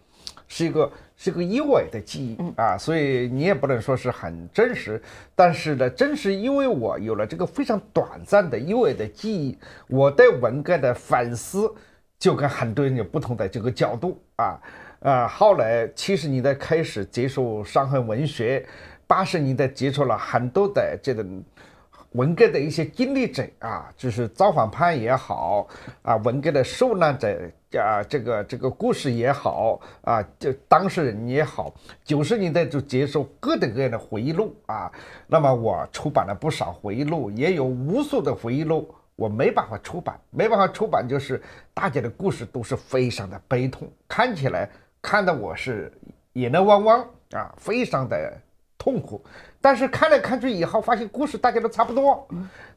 是一个。是个意外的记忆啊，所以你也不能说是很真实。但是呢，正是因为我有了这个非常短暂的意外的记忆，我对文革的反思就跟很多人有不同的这个角度啊。呃，后来七十年代开始接触伤痕文学，八十年代接触了很多的这种。文革的一些经历者啊，就是造反派也好啊，文革的受难者啊，这个这个故事也好啊，就当事人也好，九十年代就接受各种各样的回忆录啊。那么我出版了不少回忆录，也有无数的回忆录，我没办法出版，没办法出版，就是大家的故事都是非常的悲痛，看起来看得我是眼泪汪汪啊，非常的。痛苦，但是看来看去以后，发现故事大家都差不多。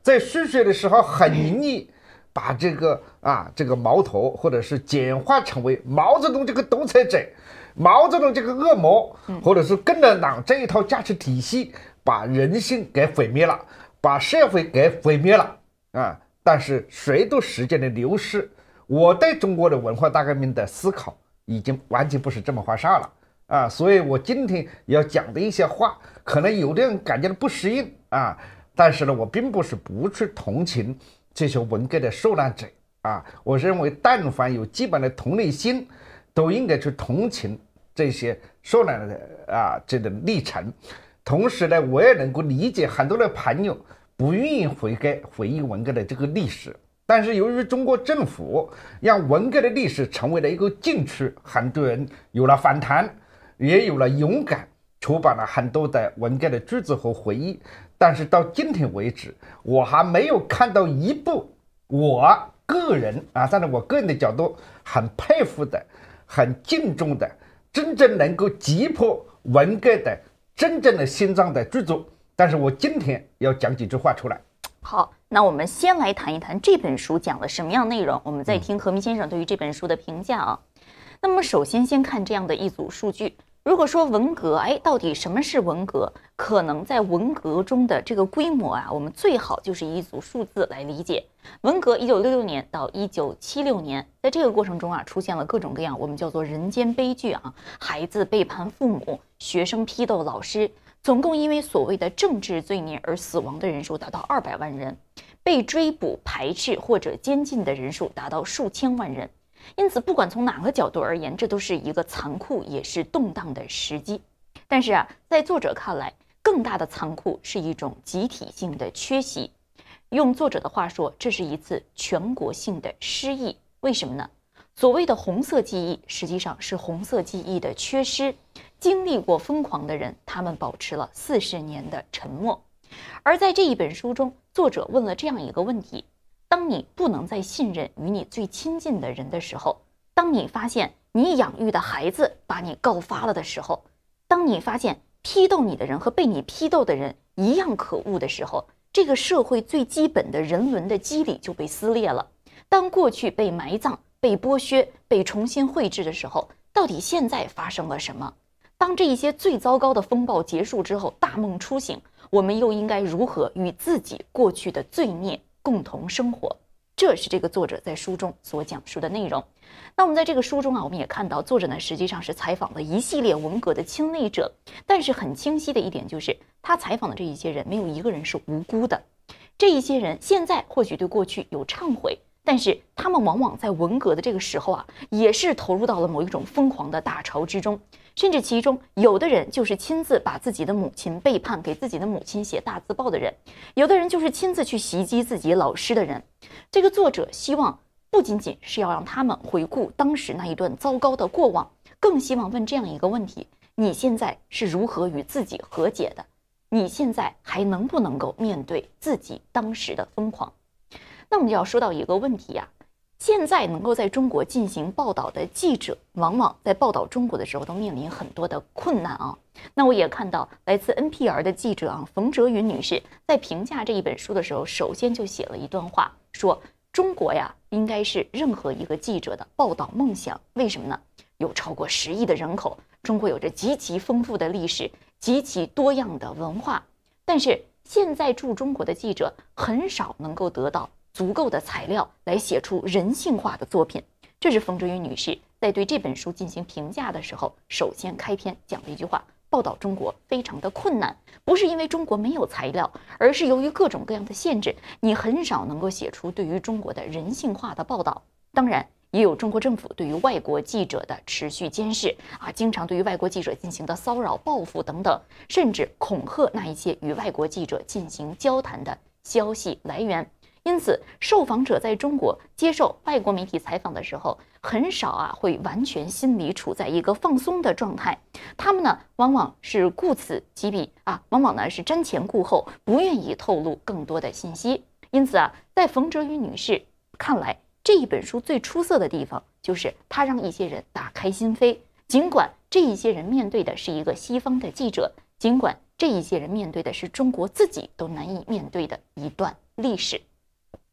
在叙事的时候，很容易把这个啊这个矛头，或者是简化成为毛泽东这个独裁者，毛泽东这个恶魔，或者是共产党这一套价值体系，把人性给毁灭了，把社会给毁灭了啊！但是，随着时间的流逝，我对中国的文化大革命的思考，已经完全不是这么回事了。啊，所以我今天要讲的一些话，可能有的人感觉到不适应啊，但是呢，我并不是不去同情这些文革的受难者啊。我认为，但凡有基本的同理心，都应该去同情这些受难的啊这个历程。同时呢，我也能够理解很多的朋友不愿意回该回忆文革的这个历史。但是由于中国政府让文革的历史成为了一个禁区，很多人有了反弹。也有了勇敢出版了很多的文革的句子和回忆，但是到今天为止，我还没有看到一部我个人啊，站在我个人的角度很佩服的、很敬重的、真正能够击破文革的真正的心脏的著作。但是我今天要讲几句话出来。好，那我们先来谈一谈这本书讲了什么样内容。我们再听何明先生对于这本书的评价啊。那么首先先看这样的一组数据。如果说文革，哎，到底什么是文革？可能在文革中的这个规模啊，我们最好就是一组数字来理解。文革，一九六六年到一九七六年，在这个过程中啊，出现了各种各样我们叫做人间悲剧啊，孩子背叛父母，学生批斗老师，总共因为所谓的政治罪孽而死亡的人数达到二百万人，被追捕、排斥或者监禁的人数达到数千万人。因此，不管从哪个角度而言，这都是一个残酷也是动荡的时机。但是啊，在作者看来，更大的残酷是一种集体性的缺席。用作者的话说，这是一次全国性的失忆。为什么呢？所谓的红色记忆，实际上是红色记忆的缺失。经历过疯狂的人，他们保持了四十年的沉默。而在这一本书中，作者问了这样一个问题。当你不能再信任与你最亲近的人的时候，当你发现你养育的孩子把你告发了的时候，当你发现批斗你的人和被你批斗的人一样可恶的时候，这个社会最基本的人伦的机理就被撕裂了。当过去被埋葬、被剥削、被重新绘制的时候，到底现在发生了什么？当这一些最糟糕的风暴结束之后，大梦初醒，我们又应该如何与自己过去的罪孽？共同生活，这是这个作者在书中所讲述的内容。那我们在这个书中啊，我们也看到作者呢实际上是采访了一系列文革的亲历者，但是很清晰的一点就是，他采访的这一些人没有一个人是无辜的。这一些人现在或许对过去有忏悔，但是他们往往在文革的这个时候啊，也是投入到了某一种疯狂的大潮之中。甚至其中有的人就是亲自把自己的母亲背叛给自己的母亲写大字报的人，有的人就是亲自去袭击自己老师的人。这个作者希望不仅仅是要让他们回顾当时那一段糟糕的过往，更希望问这样一个问题：你现在是如何与自己和解的？你现在还能不能够面对自己当时的疯狂？那我们就要说到一个问题呀。现在能够在中国进行报道的记者，往往在报道中国的时候都面临很多的困难啊。那我也看到来自 NPR 的记者啊，冯哲云女士在评价这一本书的时候，首先就写了一段话，说中国呀，应该是任何一个记者的报道梦想。为什么呢？有超过十亿的人口，中国有着极其丰富的历史，极其多样的文化。但是现在驻中国的记者很少能够得到。足够的材料来写出人性化的作品，这是冯志云女士在对这本书进行评价的时候，首先开篇讲的一句话：“报道中国非常的困难，不是因为中国没有材料，而是由于各种各样的限制，你很少能够写出对于中国的人性化的报道。当然，也有中国政府对于外国记者的持续监视啊，经常对于外国记者进行的骚扰、报复等等，甚至恐吓那一些与外国记者进行交谈的消息来源。”因此，受访者在中国接受外国媒体采访的时候，很少啊会完全心里处在一个放松的状态。他们呢，往往是顾此及彼啊，往往呢是瞻前顾后，不愿意透露更多的信息。因此啊，在冯哲宇女士看来，这一本书最出色的地方就是它让一些人打开心扉。尽管这一些人面对的是一个西方的记者，尽管这一些人面对的是中国自己都难以面对的一段历史。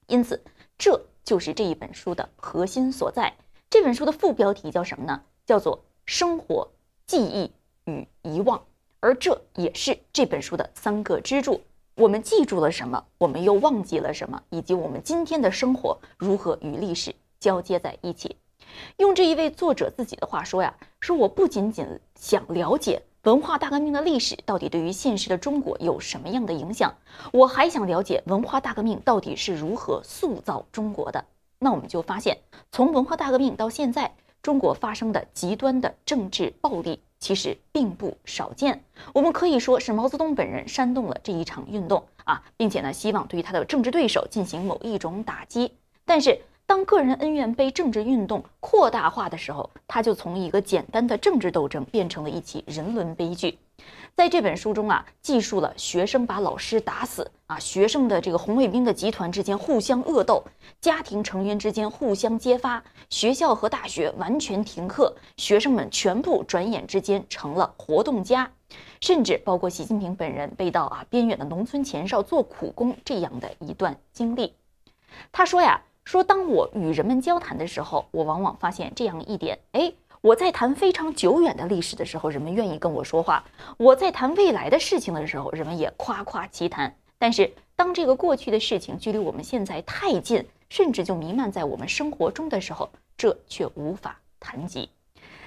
因此，这就是这一本书的核心所在。这本书的副标题叫什么呢？叫做《生活、记忆与遗忘》，而这也是这本书的三个支柱：我们记住了什么，我们又忘记了什么，以及我们今天的生活如何与历史交接在一起。用这一位作者自己的话说呀：“说我不仅仅想了解。”文化大革命的历史到底对于现实的中国有什么样的影响？我还想了解文化大革命到底是如何塑造中国的。那我们就发现，从文化大革命到现在，中国发生的极端的政治暴力其实并不少见。我们可以说是毛泽东本人煽动了这一场运动啊，并且呢，希望对于他的政治对手进行某一种打击。但是，当个人恩怨被政治运动扩大化的时候，他就从一个简单的政治斗争变成了一起人伦悲剧。在这本书中啊，记述了学生把老师打死啊，学生的这个红卫兵的集团之间互相恶斗，家庭成员之间互相揭发，学校和大学完全停课，学生们全部转眼之间成了活动家，甚至包括习近平本人被到啊边远的农村前哨做苦工这样的一段经历。他说呀。说，当我与人们交谈的时候，我往往发现这样一点：哎，我在谈非常久远的历史的时候，人们愿意跟我说话；我在谈未来的事情的时候，人们也夸夸其谈。但是，当这个过去的事情距离我们现在太近，甚至就弥漫在我们生活中的时候，这却无法谈及。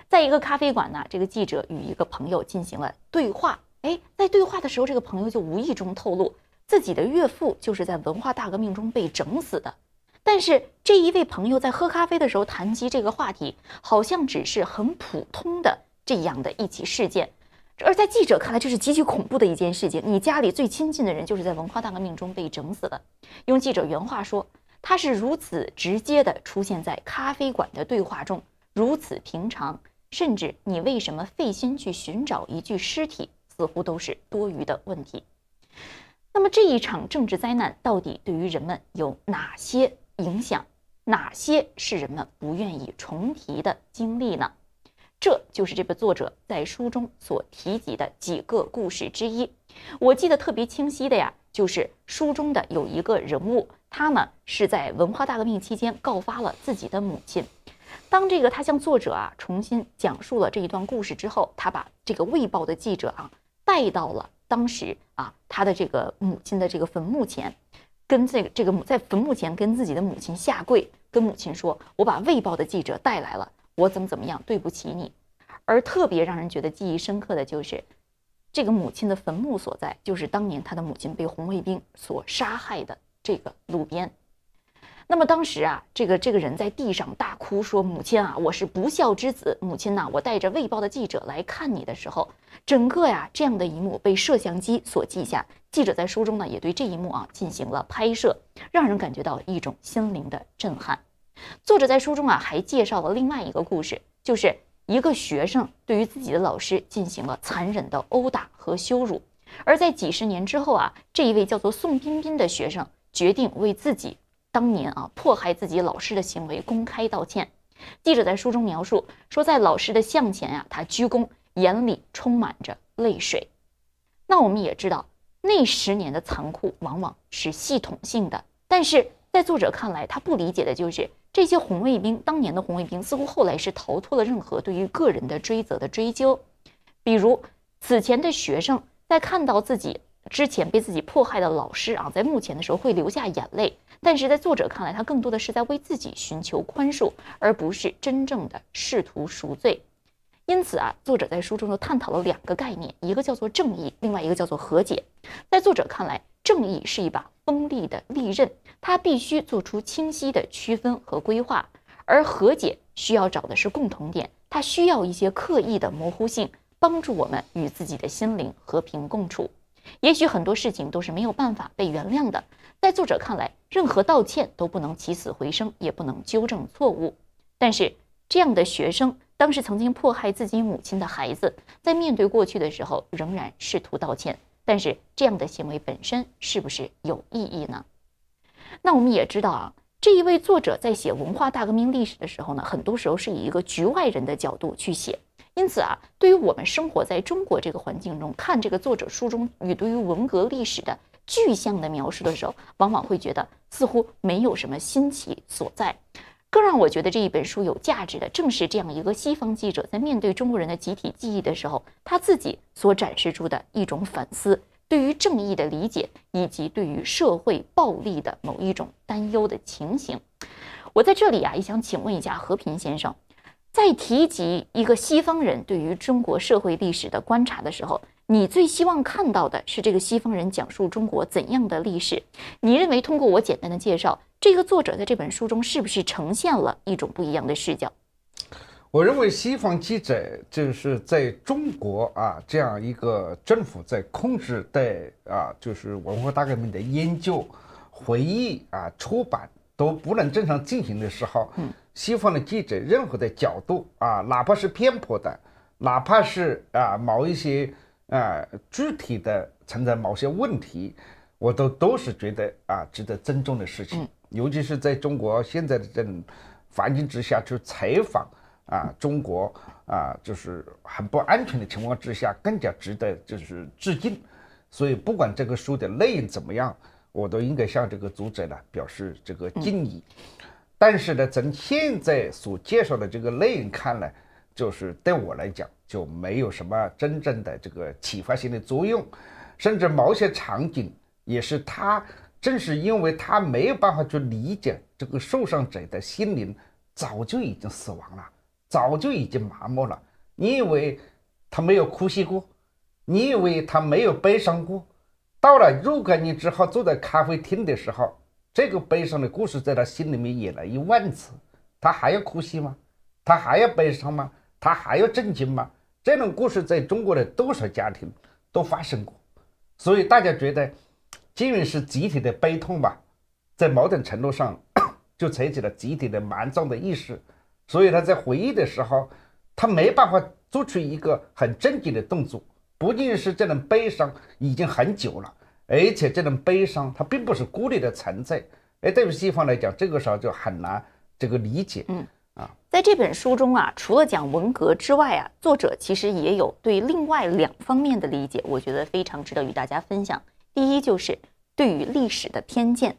在一个咖啡馆呢，这个记者与一个朋友进行了对话。哎，在对话的时候，这个朋友就无意中透露自己的岳父就是在文化大革命中被整死的。但是这一位朋友在喝咖啡的时候谈及这个话题，好像只是很普通的这样的一起事件，而在记者看来，这是极其恐怖的一件事情。你家里最亲近的人就是在文化大革命中被整死的。用记者原话说，他是如此直接地出现在咖啡馆的对话中，如此平常，甚至你为什么费心去寻找一具尸体，似乎都是多余的问题。那么这一场政治灾难到底对于人们有哪些？影响哪些是人们不愿意重提的经历呢？这就是这个作者在书中所提及的几个故事之一。我记得特别清晰的呀，就是书中的有一个人物，他呢是在文化大革命期间告发了自己的母亲。当这个他向作者啊重新讲述了这一段故事之后，他把这个《卫报》的记者啊带到了当时啊他的这个母亲的这个坟墓前。跟这个这个母在坟墓前跟自己的母亲下跪，跟母亲说：“我把卫报的记者带来了，我怎么怎么样，对不起你。”而特别让人觉得记忆深刻的就是这个母亲的坟墓所在，就是当年他的母亲被红卫兵所杀害的这个路边。那么当时啊，这个这个人在地上大哭说：“母亲啊，我是不孝之子，母亲呐，我带着卫报的记者来看你的时候，整个呀这样的一幕被摄像机所记下。”记者在书中呢，也对这一幕啊进行了拍摄，让人感觉到一种心灵的震撼。作者在书中啊还介绍了另外一个故事，就是一个学生对于自己的老师进行了残忍的殴打和羞辱，而在几十年之后啊，这一位叫做宋彬彬的学生决定为自己当年啊迫害自己老师的行为公开道歉。记者在书中描述说，在老师的像前啊，他鞠躬，眼里充满着泪水。那我们也知道。那十年的残酷往往是系统性的，但是在作者看来，他不理解的就是这些红卫兵当年的红卫兵，似乎后来是逃脱了任何对于个人的追责的追究。比如，此前的学生在看到自己之前被自己迫害的老师啊，在目前的时候会流下眼泪，但是在作者看来，他更多的是在为自己寻求宽恕，而不是真正的试图赎罪。因此啊，作者在书中就探讨了两个概念，一个叫做正义，另外一个叫做和解。在作者看来，正义是一把锋利的利刃，它必须做出清晰的区分和规划；而和解需要找的是共同点，它需要一些刻意的模糊性，帮助我们与自己的心灵和平共处。也许很多事情都是没有办法被原谅的。在作者看来，任何道歉都不能起死回生，也不能纠正错误。但是这样的学生。当时曾经迫害自己母亲的孩子，在面对过去的时候，仍然试图道歉，但是这样的行为本身是不是有意义呢？那我们也知道啊，这一位作者在写文化大革命历史的时候呢，很多时候是以一个局外人的角度去写，因此啊，对于我们生活在中国这个环境中看这个作者书中与对于文革历史的具象的描述的时候，往往会觉得似乎没有什么新奇所在。更让我觉得这一本书有价值的，正是这样一个西方记者在面对中国人的集体记忆的时候，他自己所展示出的一种反思，对于正义的理解，以及对于社会暴力的某一种担忧的情形。我在这里啊，也想请问一下和平先生，在提及一个西方人对于中国社会历史的观察的时候。你最希望看到的是这个西方人讲述中国怎样的历史？你认为通过我简单的介绍，这个作者在这本书中是不是呈现了一种不一样的视角？我认为西方记者就是在中国啊这样一个政府在控制对啊就是文化大革命的研究、回忆啊出版都不能正常进行的时候，西方的记者任何的角度啊，哪怕是偏颇的，哪怕是啊某一些。啊，具体的存在某些问题，我都都是觉得啊，值得尊重的事情。嗯。尤其是在中国现在的这种环境之下，去采访啊，中国啊，就是很不安全的情况之下，更加值得就是致敬。所以，不管这个书的内容怎么样，我都应该向这个读者呢表示这个敬意。但是呢，从现在所介绍的这个内容看来。就是对我来讲，就没有什么真正的这个启发性的作用，甚至某些场景也是他，正是因为他没有办法去理解这个受伤者的心灵，早就已经死亡了，早就已经麻木了。你以为他没有哭泣过？你以为他没有悲伤过？到了若干年之后坐在咖啡厅的时候，这个悲伤的故事在他心里面演了一万次，他还要哭泣吗？他还要悲伤吗？他还要震惊吗？这种故事在中国的多少家庭都发生过，所以大家觉得，既然是集体的悲痛吧，在某种程度上，就采取了集体的蛮葬的意识，所以他在回忆的时候，他没办法做出一个很正经的动作。不仅是这种悲伤已经很久了，而且这种悲伤它并不是孤立的存在。而对于西方来讲，这个时候就很难这个理解。嗯。在这本书中啊，除了讲文革之外啊，作者其实也有对另外两方面的理解，我觉得非常值得与大家分享。第一就是对于历史的偏见，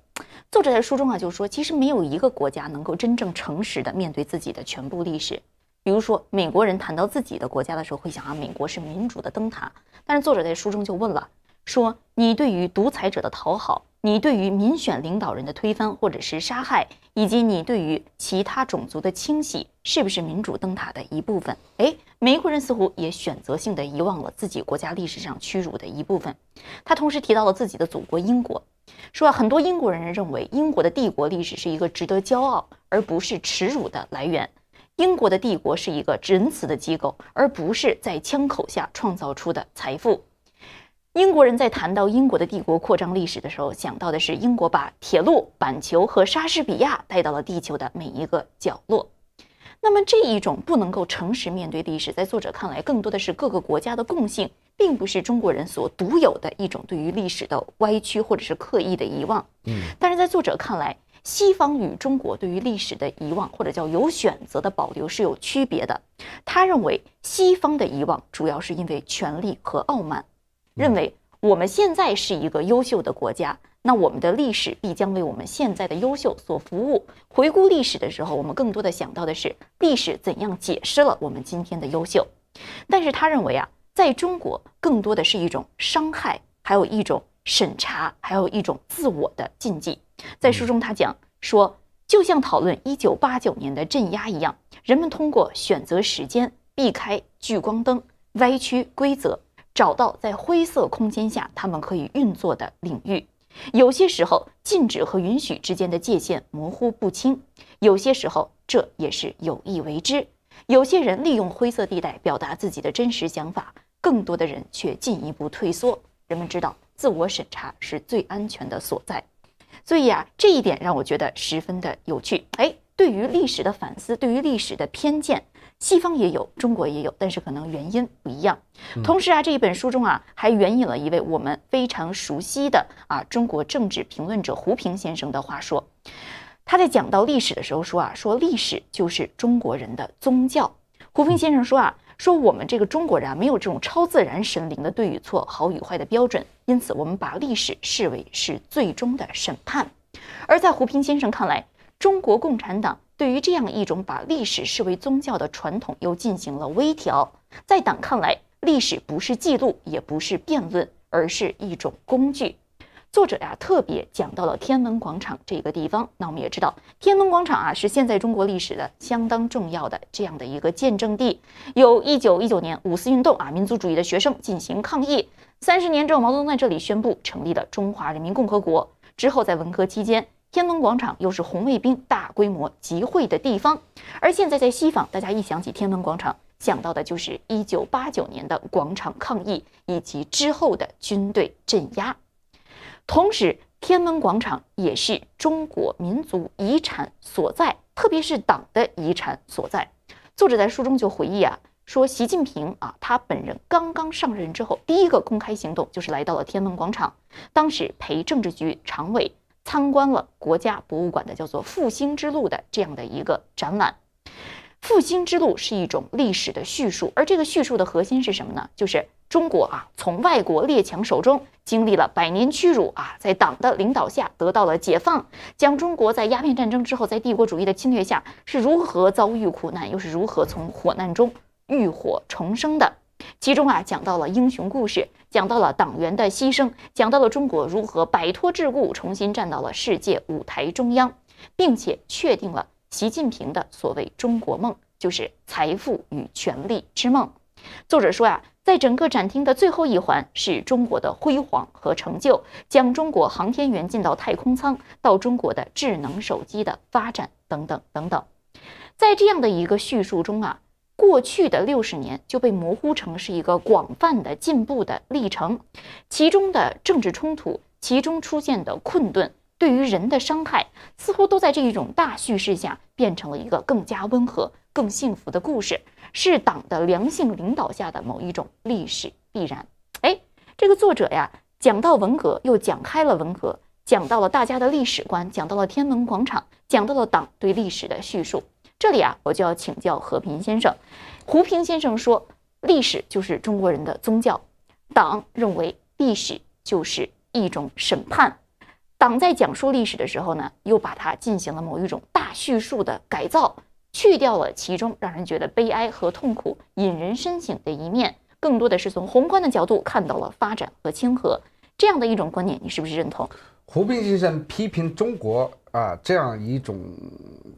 作者在书中啊就说，其实没有一个国家能够真正诚实的面对自己的全部历史。比如说美国人谈到自己的国家的时候，会想啊，美国是民主的灯塔，但是作者在书中就问了。说你对于独裁者的讨好，你对于民选领导人的推翻或者是杀害，以及你对于其他种族的清洗，是不是民主灯塔的一部分？哎，美国人似乎也选择性的遗忘了自己国家历史上屈辱的一部分。他同时提到了自己的祖国英国，说啊，很多英国人认为英国的帝国历史是一个值得骄傲而不是耻辱的来源。英国的帝国是一个仁慈的机构，而不是在枪口下创造出的财富。英国人在谈到英国的帝国扩张历史的时候，想到的是英国把铁路、板球和莎士比亚带到了地球的每一个角落。那么这一种不能够诚实面对历史，在作者看来，更多的是各个国家的共性，并不是中国人所独有的一种对于历史的歪曲或者是刻意的遗忘。嗯，但是在作者看来，西方与中国对于历史的遗忘，或者叫有选择的保留是有区别的。他认为西方的遗忘主要是因为权力和傲慢。认为我们现在是一个优秀的国家，那我们的历史必将为我们现在的优秀所服务。回顾历史的时候，我们更多的想到的是历史怎样解释了我们今天的优秀。但是他认为啊，在中国更多的是一种伤害，还有一种审查，还有一种自我的禁忌。在书中他讲说，就像讨论一九八九年的镇压一样，人们通过选择时间，避开聚光灯，歪曲规则。找到在灰色空间下他们可以运作的领域，有些时候禁止和允许之间的界限模糊不清，有些时候这也是有意为之。有些人利用灰色地带表达自己的真实想法，更多的人却进一步退缩。人们知道自我审查是最安全的所在，所以啊，这一点让我觉得十分的有趣。哎。对于历史的反思，对于历史的偏见，西方也有，中国也有，但是可能原因不一样。同时啊，这一本书中啊，还援引了一位我们非常熟悉的啊，中国政治评论者胡平先生的话说，他在讲到历史的时候说啊，说历史就是中国人的宗教。胡平先生说啊，说我们这个中国人啊，没有这种超自然神灵的对与错、好与坏的标准，因此我们把历史视为是最终的审判。而在胡平先生看来。中国共产党对于这样一种把历史视为宗教的传统又进行了微调，在党看来，历史不是记录，也不是辩论，而是一种工具。作者呀特别讲到了天安门广场这个地方，那我们也知道，天安门广场啊是现在中国历史的相当重要的这样的一个见证地。有一九一九年五四运动啊，民族主义的学生进行抗议。三十年之后，毛泽东在这里宣布成立了中华人民共和国。之后在文革期间。天安门广场又是红卫兵大规模集会的地方，而现在在西方，大家一想起天安门广场，想到的就是一九八九年的广场抗议以及之后的军队镇压。同时，天安门广场也是中国民族遗产所在，特别是党的遗产所在。作者在书中就回忆啊，说习近平啊，他本人刚刚上任之后，第一个公开行动就是来到了天安门广场，当时陪政治局常委。参观了国家博物馆的叫做《复兴之路》的这样的一个展览，《复兴之路》是一种历史的叙述，而这个叙述的核心是什么呢？就是中国啊，从外国列强手中经历了百年屈辱啊，在党的领导下得到了解放，将中国在鸦片战争之后，在帝国主义的侵略下是如何遭遇苦难，又是如何从火难中浴火重生的。其中啊，讲到了英雄故事，讲到了党员的牺牲，讲到了中国如何摆脱桎梏，重新站到了世界舞台中央，并且确定了习近平的所谓“中国梦”就是财富与权力之梦。作者说呀，在整个展厅的最后一环是中国的辉煌和成就，讲中国航天员进到太空舱，到中国的智能手机的发展等等等等。在这样的一个叙述中啊。过去的六十年就被模糊成是一个广泛的进步的历程，其中的政治冲突，其中出现的困顿，对于人的伤害，似乎都在这一种大叙事下变成了一个更加温和、更幸福的故事，是党的良性领导下的某一种历史必然。哎，这个作者呀，讲到文革，又讲开了文革，讲到了大家的历史观，讲到了天安门广场，讲到了党对历史的叙述。这里啊，我就要请教和平先生。胡平先生说，历史就是中国人的宗教。党认为历史就是一种审判。党在讲述历史的时候呢，又把它进行了某一种大叙述的改造，去掉了其中让人觉得悲哀和痛苦、引人深省的一面，更多的是从宏观的角度看到了发展和亲和这样的一种观念。你是不是认同？胡平先生批评中国。啊，这样一种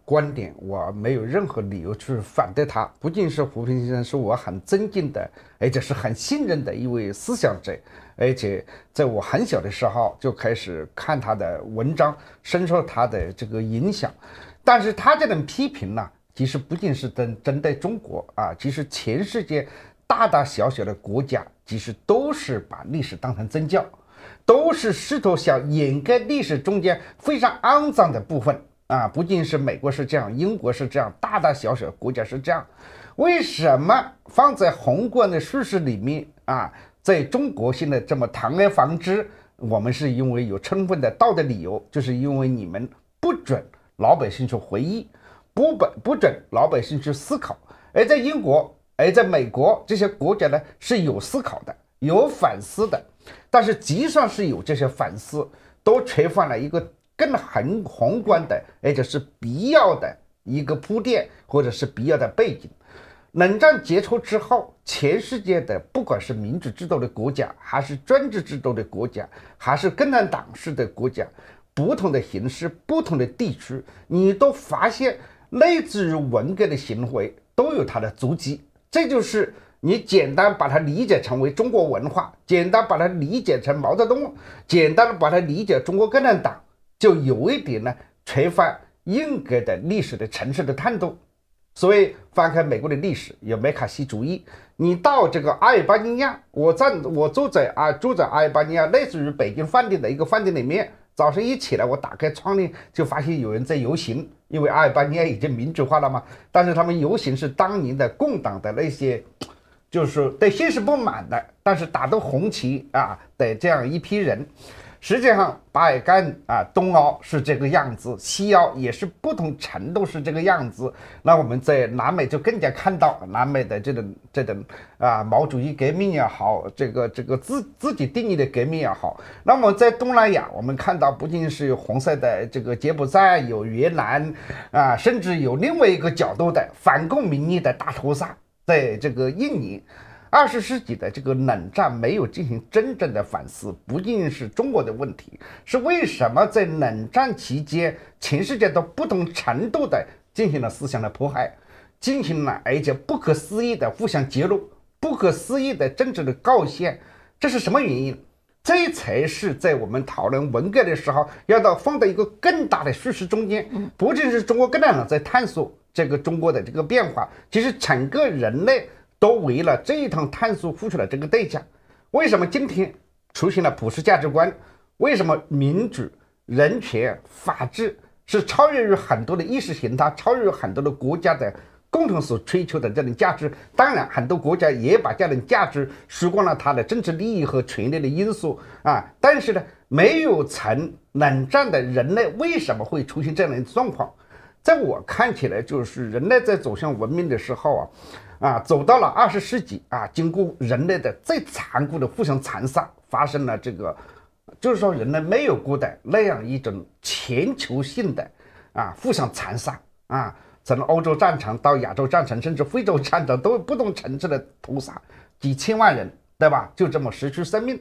观点，我没有任何理由去反对他。不仅是胡平先生，是我很尊敬的，而且是很信任的一位思想者。而且在我很小的时候就开始看他的文章，深受他的这个影响。但是他这种批评呢，其实不仅是针针对中国啊，其实全世界大大小小的国家，其实都是把历史当成宗教。都是试图想掩盖历史中间非常肮脏的部分啊！不仅是美国是这样，英国是这样，大大小小国家是这样。为什么放在宏观的叙事里面啊？在中国现在这么堂而皇之，我们是因为有充分的道德理由，就是因为你们不准老百姓去回忆，不本不准老百姓去思考。而在英国，而在美国这些国家呢，是有思考的，有反思的。但是，即算是有这些反思，都缺乏了一个更宏宏观的，而且是必要的一个铺垫，或者是必要的背景。冷战结束之后，全世界的不管是民主制度的国家，还是专制制度的国家，还是共产党式的国家，不同的形式、不同的地区，你都发现，类似于文革的行为都有它的足迹。这就是。你简单把它理解成为中国文化，简单把它理解成毛泽东，简单的把它理解中国共产党，就有一点呢，缺乏硬格的历史的城市的探度。所以翻开美国的历史，有麦卡锡主义。你到这个阿尔巴尼亚，我站我住在啊，住在阿尔巴尼亚类似于北京饭店的一个饭店里面，早上一起来，我打开窗帘就发现有人在游行，因为阿尔巴尼亚已经民主化了嘛，但是他们游行是当年的共党的那些。就是对现实不满的，但是打倒红旗啊的这样一批人，实际上巴尔干啊东欧是这个样子，西欧也是不同程度是这个样子。那我们在南美就更加看到南美的这种这种啊毛主义革命也好，这个这个自自己定义的革命也好。那么在东南亚，我们看到不仅是有红色的这个柬埔寨有越南啊，甚至有另外一个角度的反共民意的大屠杀。在这个印尼，二十世纪的这个冷战没有进行真正的反思，不仅是中国的问题，是为什么在冷战期间，全世界都不同程度的进行了思想的迫害，进行了而且不可思议的互相揭露，不可思议的政治的告诫。这是什么原因？这才是在我们讨论文革的时候，要到放到一个更大的叙事中间，不仅是中国共产党在探索。这个中国的这个变化，其实整个人类都为了这一趟探索付出了这个代价。为什么今天出现了普世价值观？为什么民主、人权、法治是超越于很多的意识形态，超越于很多的国家的共同所追求的这种价值？当然，很多国家也把这种价值输光了它的政治利益和权力的因素啊。但是呢，没有曾冷战的人类为什么会出现这样的状况？在我看起来，就是人类在走向文明的时候啊，啊，走到了二十世纪啊，经过人类的最残酷的互相残杀，发生了这个，就是说人类没有过的那样一种全球性的啊互相残杀啊，从欧洲战场到亚洲战场，甚至非洲战场，都有不同层次的屠杀，几千万人，对吧？就这么失去生命。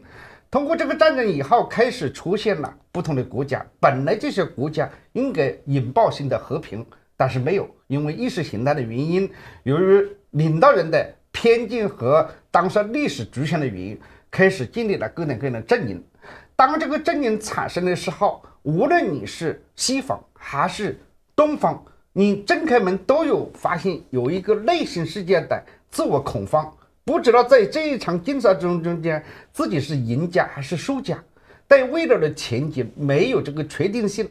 通过这个战争以后，开始出现了不同的国家。本来这些国家应该引爆新的和平，但是没有，因为意识形态的原因，由于领导人的偏见和当时历史局限的原因，开始建立了各种各样的阵营。当这个阵营产生的时候，无论你是西方还是东方，你政开门都有发现有一个内心世界的自我恐慌。不知道在这一场竞赛之中中间自己是赢家还是输家，对未来的前景没有这个确定性，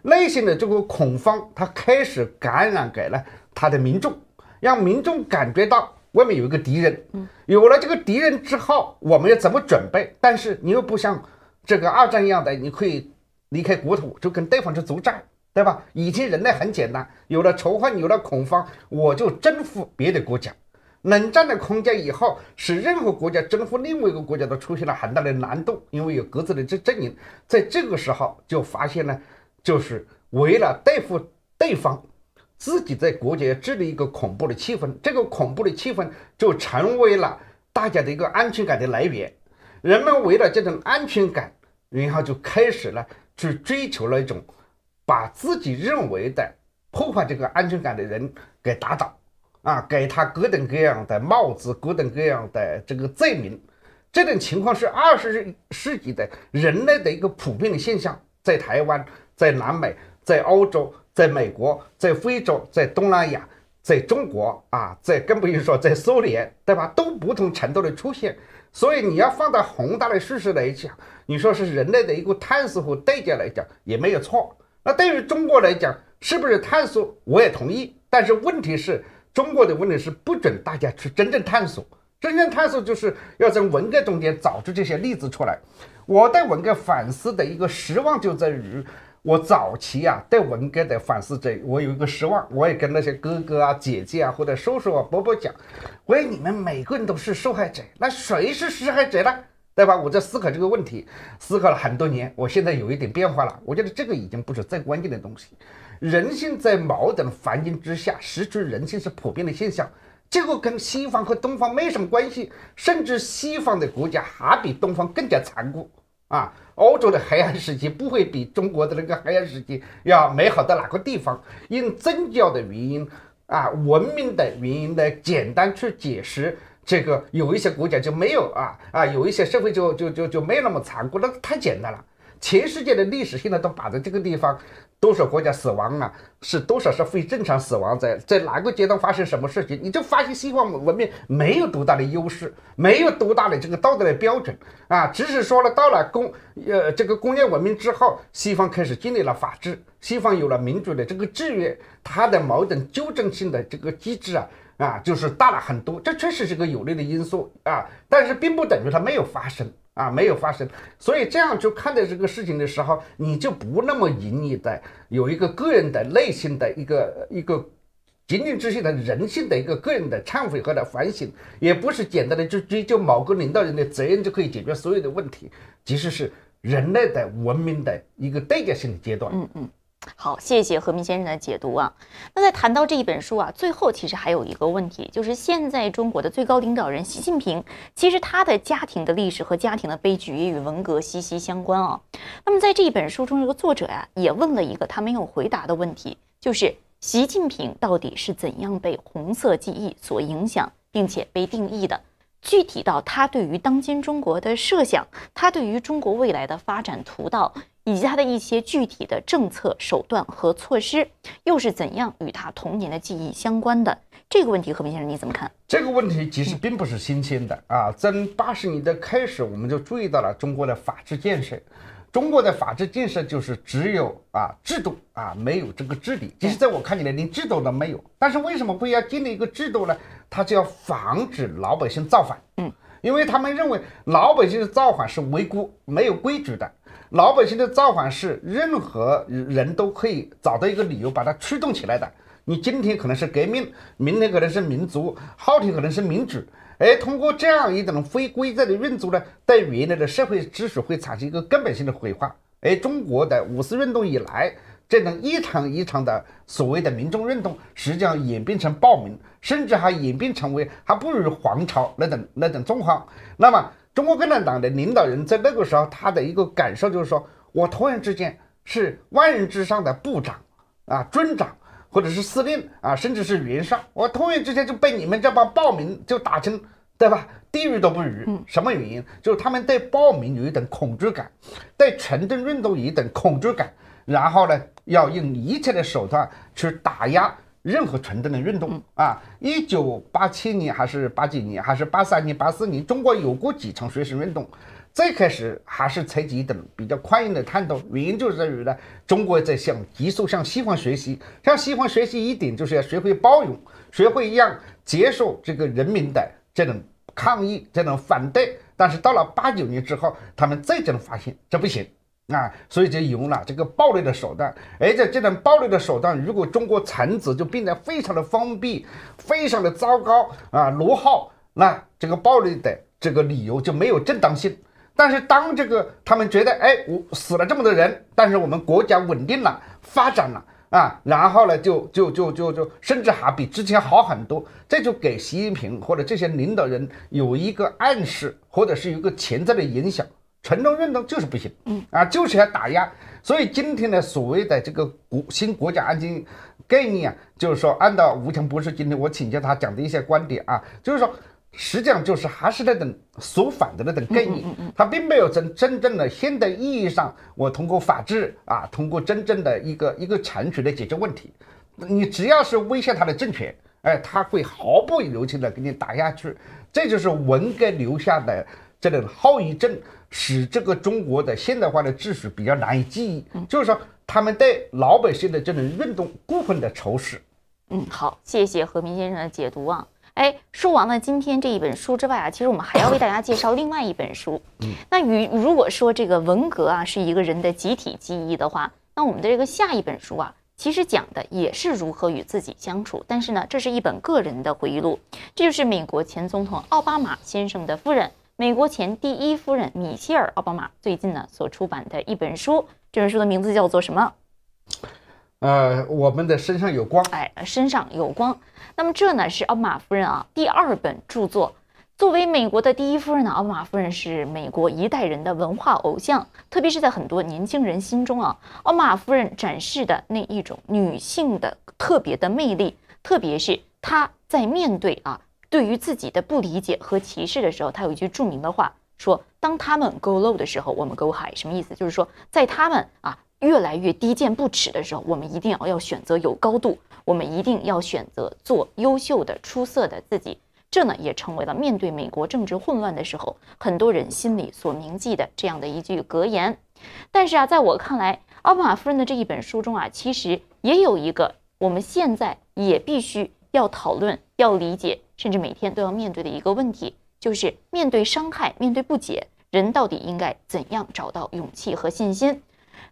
内心的这个恐慌，他开始感染给了他的民众，让民众感觉到外面有一个敌人。有了这个敌人之后，我们要怎么准备？但是你又不像这个二战一样的，你可以离开国土，就跟对方去作战，对吧？以及人类很简单，有了仇恨，有了恐慌，我就征服别的国家。冷战的空间以后，使任何国家征服另外一个国家都出现了很大的难度，因为有各自的这阵营。在这个时候，就发现呢，就是为了对付对方，自己在国家治理一个恐怖的气氛，这个恐怖的气氛就成为了大家的一个安全感的来源。人们为了这种安全感，然后就开始呢去追求了一种把自己认为的破坏这个安全感的人给打倒。啊，给他各种各样的帽子，各种各样的这个罪名，这种情况是二十世纪的人类的一个普遍的现象，在台湾、在南美、在欧洲、在美国、在非洲、在东南亚、在中国啊，在更不用说在苏联，对吧？都不同程度的出现。所以你要放到宏大的事实来讲，你说是人类的一个探索和代价来讲也没有错。那对于中国来讲，是不是探索？我也同意。但是问题是。中国的问题是不准大家去真正探索，真正探索就是要从文革中间找出这些例子出来。我对文革反思的一个失望就在于，我早期啊对文革的反思者，我有一个失望。我也跟那些哥哥啊、姐姐啊或者叔叔啊、伯伯讲，我说你们每个人都是受害者，那谁是施害者呢？对吧？我在思考这个问题，思考了很多年。我现在有一点变化了。我觉得这个已经不是最关键的东西。人性在矛盾环境之下失去人性是普遍的现象。这个跟西方和东方没什么关系，甚至西方的国家还比东方更加残酷啊！欧洲的黑暗时期不会比中国的那个黑暗时期要美好到哪个地方？用宗教的原因啊、文明的原因来简单去解释。这个有一些国家就没有啊啊，有一些社会就就就就没那么残酷，那太简单了。全世界的历史性的都摆在这个地方，多少国家死亡啊，是多少是非正常死亡，在在哪个阶段发生什么事情，你就发现西方文明没有多大的优势，没有多大的这个道德的标准啊。只是说了到了工呃这个工业文明之后，西方开始建立了法治，西方有了民主的这个制约，它的矛盾纠正性的这个机制啊。啊，就是大了很多，这确实是个有利的因素啊，但是并不等于它没有发生啊，没有发生，所以这样就看待这个事情的时候，你就不那么隐匿的有一个个人的内心的一个一个，仅仅只是的人性的一个个人的忏悔和的反省，也不是简单的就追究某个领导人的责任就可以解决所有的问题，即使是人类的文明的一个代价性的阶段。嗯嗯。好，谢谢何明先生的解读啊。那在谈到这一本书啊，最后其实还有一个问题，就是现在中国的最高领导人习近平，其实他的家庭的历史和家庭的悲剧也与文革息息相关啊。那么在这一本书中，这个作者呀，也问了一个他没有回答的问题，就是习近平到底是怎样被红色记忆所影响，并且被定义的？具体到他对于当今中国的设想，他对于中国未来的发展图道。以及他的一些具体的政策手段和措施，又是怎样与他童年的记忆相关的？这个问题，何平先生你怎么看？这个问题其实并不是新鲜的啊。从八十年代开始，我们就注意到了中国的法治建设。中国的法治建设就是只有啊制度啊，没有这个治理。其实，在我看起来，连制度都没有。但是，为什么会要建立一个制度呢？它就要防止老百姓造反。嗯，因为他们认为老百姓的造反是违规、没有规矩的。老百姓的造反是任何人都可以找到一个理由把它驱动起来的。你今天可能是革命，明天可能是民族，后天可能是民主。而通过这样一种非规则的运作呢，对原来的社会秩序会产生一个根本性的毁坏。而中国的五四运动以来，这种一场一场的所谓的民众运动，实际上演变成暴民，甚至还演变成为还不如皇朝那种那种状况。那么。中国共产党的领导人在那个时候，他的一个感受就是说，我突然之间是万人之上的部长啊、军长或者是司令啊，甚至是元帅，我突然之间就被你们这帮暴民就打成，对吧？地狱都不如。什么原因？就是他们对暴民有一种恐惧感，对群众运动有一种恐惧感，然后呢，要用一切的手段去打压。任何纯正的运动啊！一九八七年还是八几年还是八三年八四年，中国有过几场学生运动。最开始还是采取一种比较宽容的态度，原因就是在于呢，中国在向急速向西方学习，向西方学习一点就是要学会包容，学会一样接受这个人民的这种抗议、这种反对。但是到了八九年之后，他们最终发现这不行。啊，所以就用了这个暴力的手段，而且这种暴力的手段，如果中国产子就变得非常的封闭、非常的糟糕啊，落后，那这个暴力的这个理由就没有正当性。但是当这个他们觉得，哎，我死了这么多人，但是我们国家稳定了、发展了啊，然后呢，就就就就就甚至还比之前好很多，这就给习近平或者这些领导人有一个暗示，或者是有一个潜在的影响。群众运动就是不行，嗯啊，就是要打压，所以今天的所谓的这个国新国家安全概念啊，就是说按照吴强博士今天我请教他讲的一些观点啊，就是说实际上就是还是那种反的那种概念，他并没有真真正的现代意义上，我通过法治啊，通过真正的一个一个程序来解决问题。你只要是威胁他的政权，哎，他会毫不留情的给你打下去，这就是文革留下的这种后遗症。使这个中国的现代化的秩序比较难以记忆，就是说他们对老百姓的这种运动过分的仇视。嗯，好，谢谢何平先生的解读啊。哎，说完了今天这一本书之外啊，其实我们还要为大家介绍另外一本书。嗯，那与如果说这个文革啊是一个人的集体记忆的话，那我们的这个下一本书啊，其实讲的也是如何与自己相处。但是呢，这是一本个人的回忆录，这就是美国前总统奥巴马先生的夫人。美国前第一夫人米歇尔奥巴马最近呢所出版的一本书，这本书的名字叫做什么？呃，我们的身上有光。哎，身上有光。那么这呢是奥巴马夫人啊第二本著作。作为美国的第一夫人呢，奥巴马夫人是美国一代人的文化偶像，特别是在很多年轻人心中啊，奥巴马夫人展示的那一种女性的特别的魅力，特别是她在面对啊。对于自己的不理解和歧视的时候，他有一句著名的话说：“当他们 go low 的时候，我们 go high。”什么意思？就是说，在他们啊越来越低贱不耻的时候，我们一定要要选择有高度，我们一定要选择做优秀的、出色的自己。这呢，也成为了面对美国政治混乱的时候，很多人心里所铭记的这样的一句格言。但是啊，在我看来，奥巴马夫人的这一本书中啊，其实也有一个我们现在也必须要讨论、要理解。甚至每天都要面对的一个问题，就是面对伤害，面对不解，人到底应该怎样找到勇气和信心？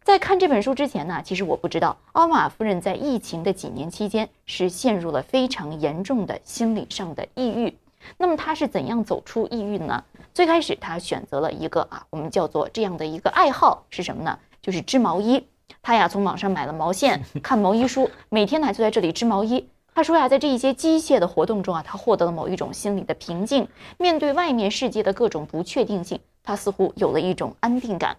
在看这本书之前呢，其实我不知道奥马马夫人在疫情的几年期间是陷入了非常严重的心理上的抑郁。那么她是怎样走出抑郁的呢？最开始她选择了一个啊，我们叫做这样的一个爱好是什么呢？就是织毛衣。她呀从网上买了毛线，看毛衣书，每天呢就在这里织毛衣。他说呀，在这一些机械的活动中啊，他获得了某一种心理的平静。面对外面世界的各种不确定性，他似乎有了一种安定感。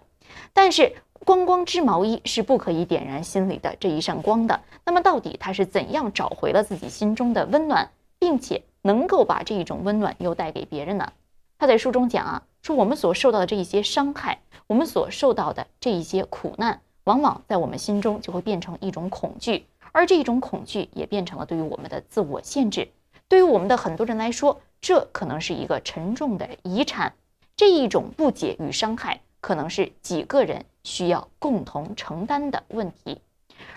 但是，光光织毛衣是不可以点燃心里的这一扇光的。那么，到底他是怎样找回了自己心中的温暖，并且能够把这一种温暖又带给别人呢？他在书中讲啊，说我们所受到的这一些伤害，我们所受到的这一些苦难，往往在我们心中就会变成一种恐惧。而这种恐惧也变成了对于我们的自我限制，对于我们的很多人来说，这可能是一个沉重的遗产。这一种不解与伤害，可能是几个人需要共同承担的问题。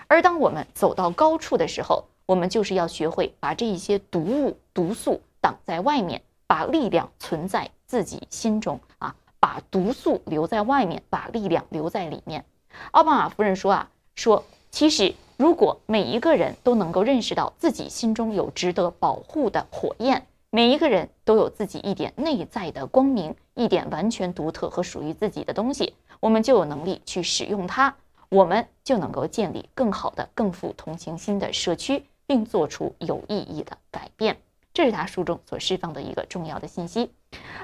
而当我们走到高处的时候，我们就是要学会把这一些毒物、毒素挡在外面，把力量存在自己心中啊，把毒素留在外面，把力量留在里面。奥巴马夫人说啊，说其实。如果每一个人都能够认识到自己心中有值得保护的火焰，每一个人都有自己一点内在的光明，一点完全独特和属于自己的东西，我们就有能力去使用它，我们就能够建立更好的、更富同情心的社区，并做出有意义的改变。这是他书中所释放的一个重要的信息。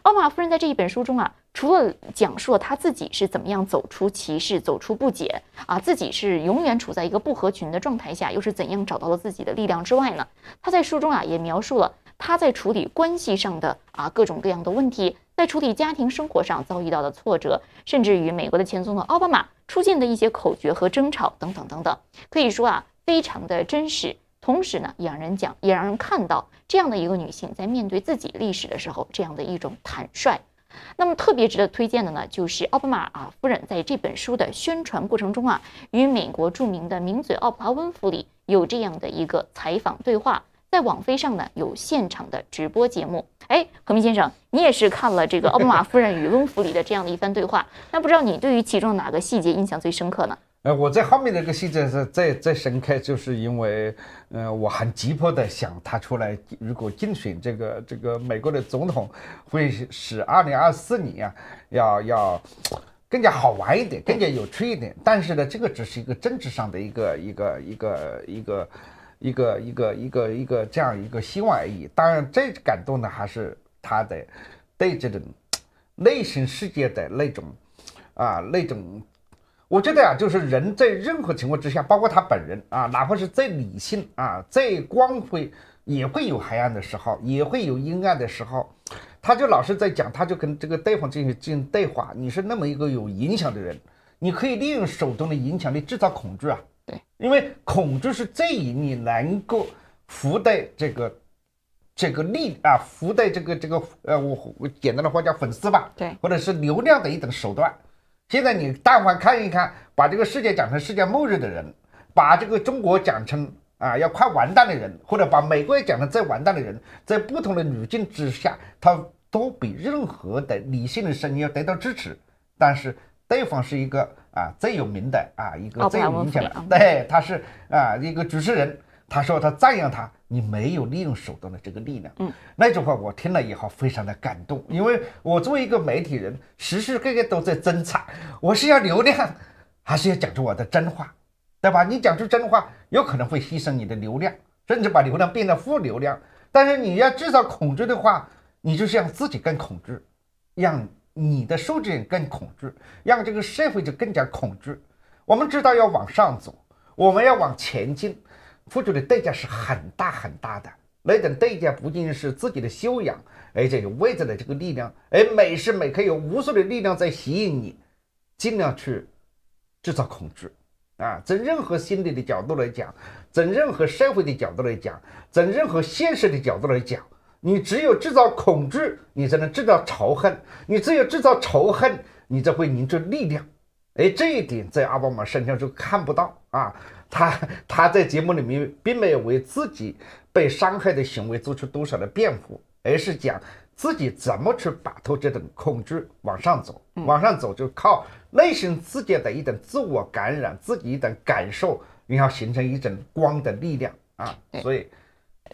奥马夫人在这一本书中啊。除了讲述了他自己是怎么样走出歧视、走出不解啊，自己是永远处在一个不合群的状态下，又是怎样找到了自己的力量之外呢？他在书中啊也描述了他在处理关系上的啊各种各样的问题，在处理家庭生活上遭遇到的挫折，甚至与美国的前总统奥巴马出现的一些口角和争吵等等等等，可以说啊非常的真实。同时呢，也让人讲也让人看到这样的一个女性在面对自己历史的时候，这样的一种坦率。那么特别值得推荐的呢，就是奥巴马啊夫人在这本书的宣传过程中啊，与美国著名的名嘴奥普拉温弗里有这样的一个采访对话，在网飞上呢有现场的直播节目。哎，何明先生，你也是看了这个奥巴马夫人与温弗里的这样的一番对话，那不知道你对于其中哪个细节印象最深刻呢？呃，我在后面那个细节是最最深刻，就是因为，呃，我很急迫的想他出来，如果竞选这个这个美国的总统，会使二零二四年啊，要要更加好玩一点，更加有趣一点。但是呢，这个只是一个政治上的一个一个一个一个一个一个一个一个这样一个希望而已。当然，最感动的还是他的对这种内心世界的那种啊那种。我觉得啊，就是人在任何情况之下，包括他本人啊，哪怕是再理性啊、再光辉，也会有黑暗的时候，也会有阴暗的时候。他就老是在讲，他就跟这个对方进行进行对话。你是那么一个有影响的人，你可以利用手中的影响，力制造恐惧啊。对，因为恐惧是最容你能够附带这个这个力啊，附带这个这个呃，我简单的话叫粉丝吧，对，或者是流量的一种手段。现在你但凡看一看，把这个世界讲成世界末日的人，把这个中国讲成啊要快完蛋的人，或者把美国也讲成最完蛋的人，在不同的语境之下，他都比任何的理性的声音要得到支持。但是对方是一个啊最有名的啊一个最有影响的，对，他是啊一个主持人。他说：“他赞扬他，你没有利用手段的这个力量。”嗯，那句话我听了以后非常的感动，因为我作为一个媒体人，时时刻刻都在争抢，我是要流量，还是要讲出我的真话，对吧？你讲出真话，有可能会牺牲你的流量，甚至把流量变得负流量。但是你要制造恐惧的话，你就是让自己更恐惧，让你的受众更恐惧，让这个社会就更加恐惧。我们知道要往上走，我们要往前进。付出的代价是很大很大的，那种代价不仅是自己的修养，而且有外在的这个力量。而每时每刻有无数的力量在吸引你，尽量去制造恐惧啊！从任何心理的角度来讲，从任何社会的角度来讲，从任何现实的角度来讲，你只有制造恐惧，你才能制造仇恨；你只有制造仇恨，你才会凝聚力量。哎，这一点在奥巴马身上就看不到啊！他他在节目里面并没有为自己被伤害的行为做出多少的辩护，而是讲自己怎么去摆脱这种恐惧往上走，往上走就靠内心自己的一种自我感染，自己一种感受，然后形成一种光的力量啊。所以，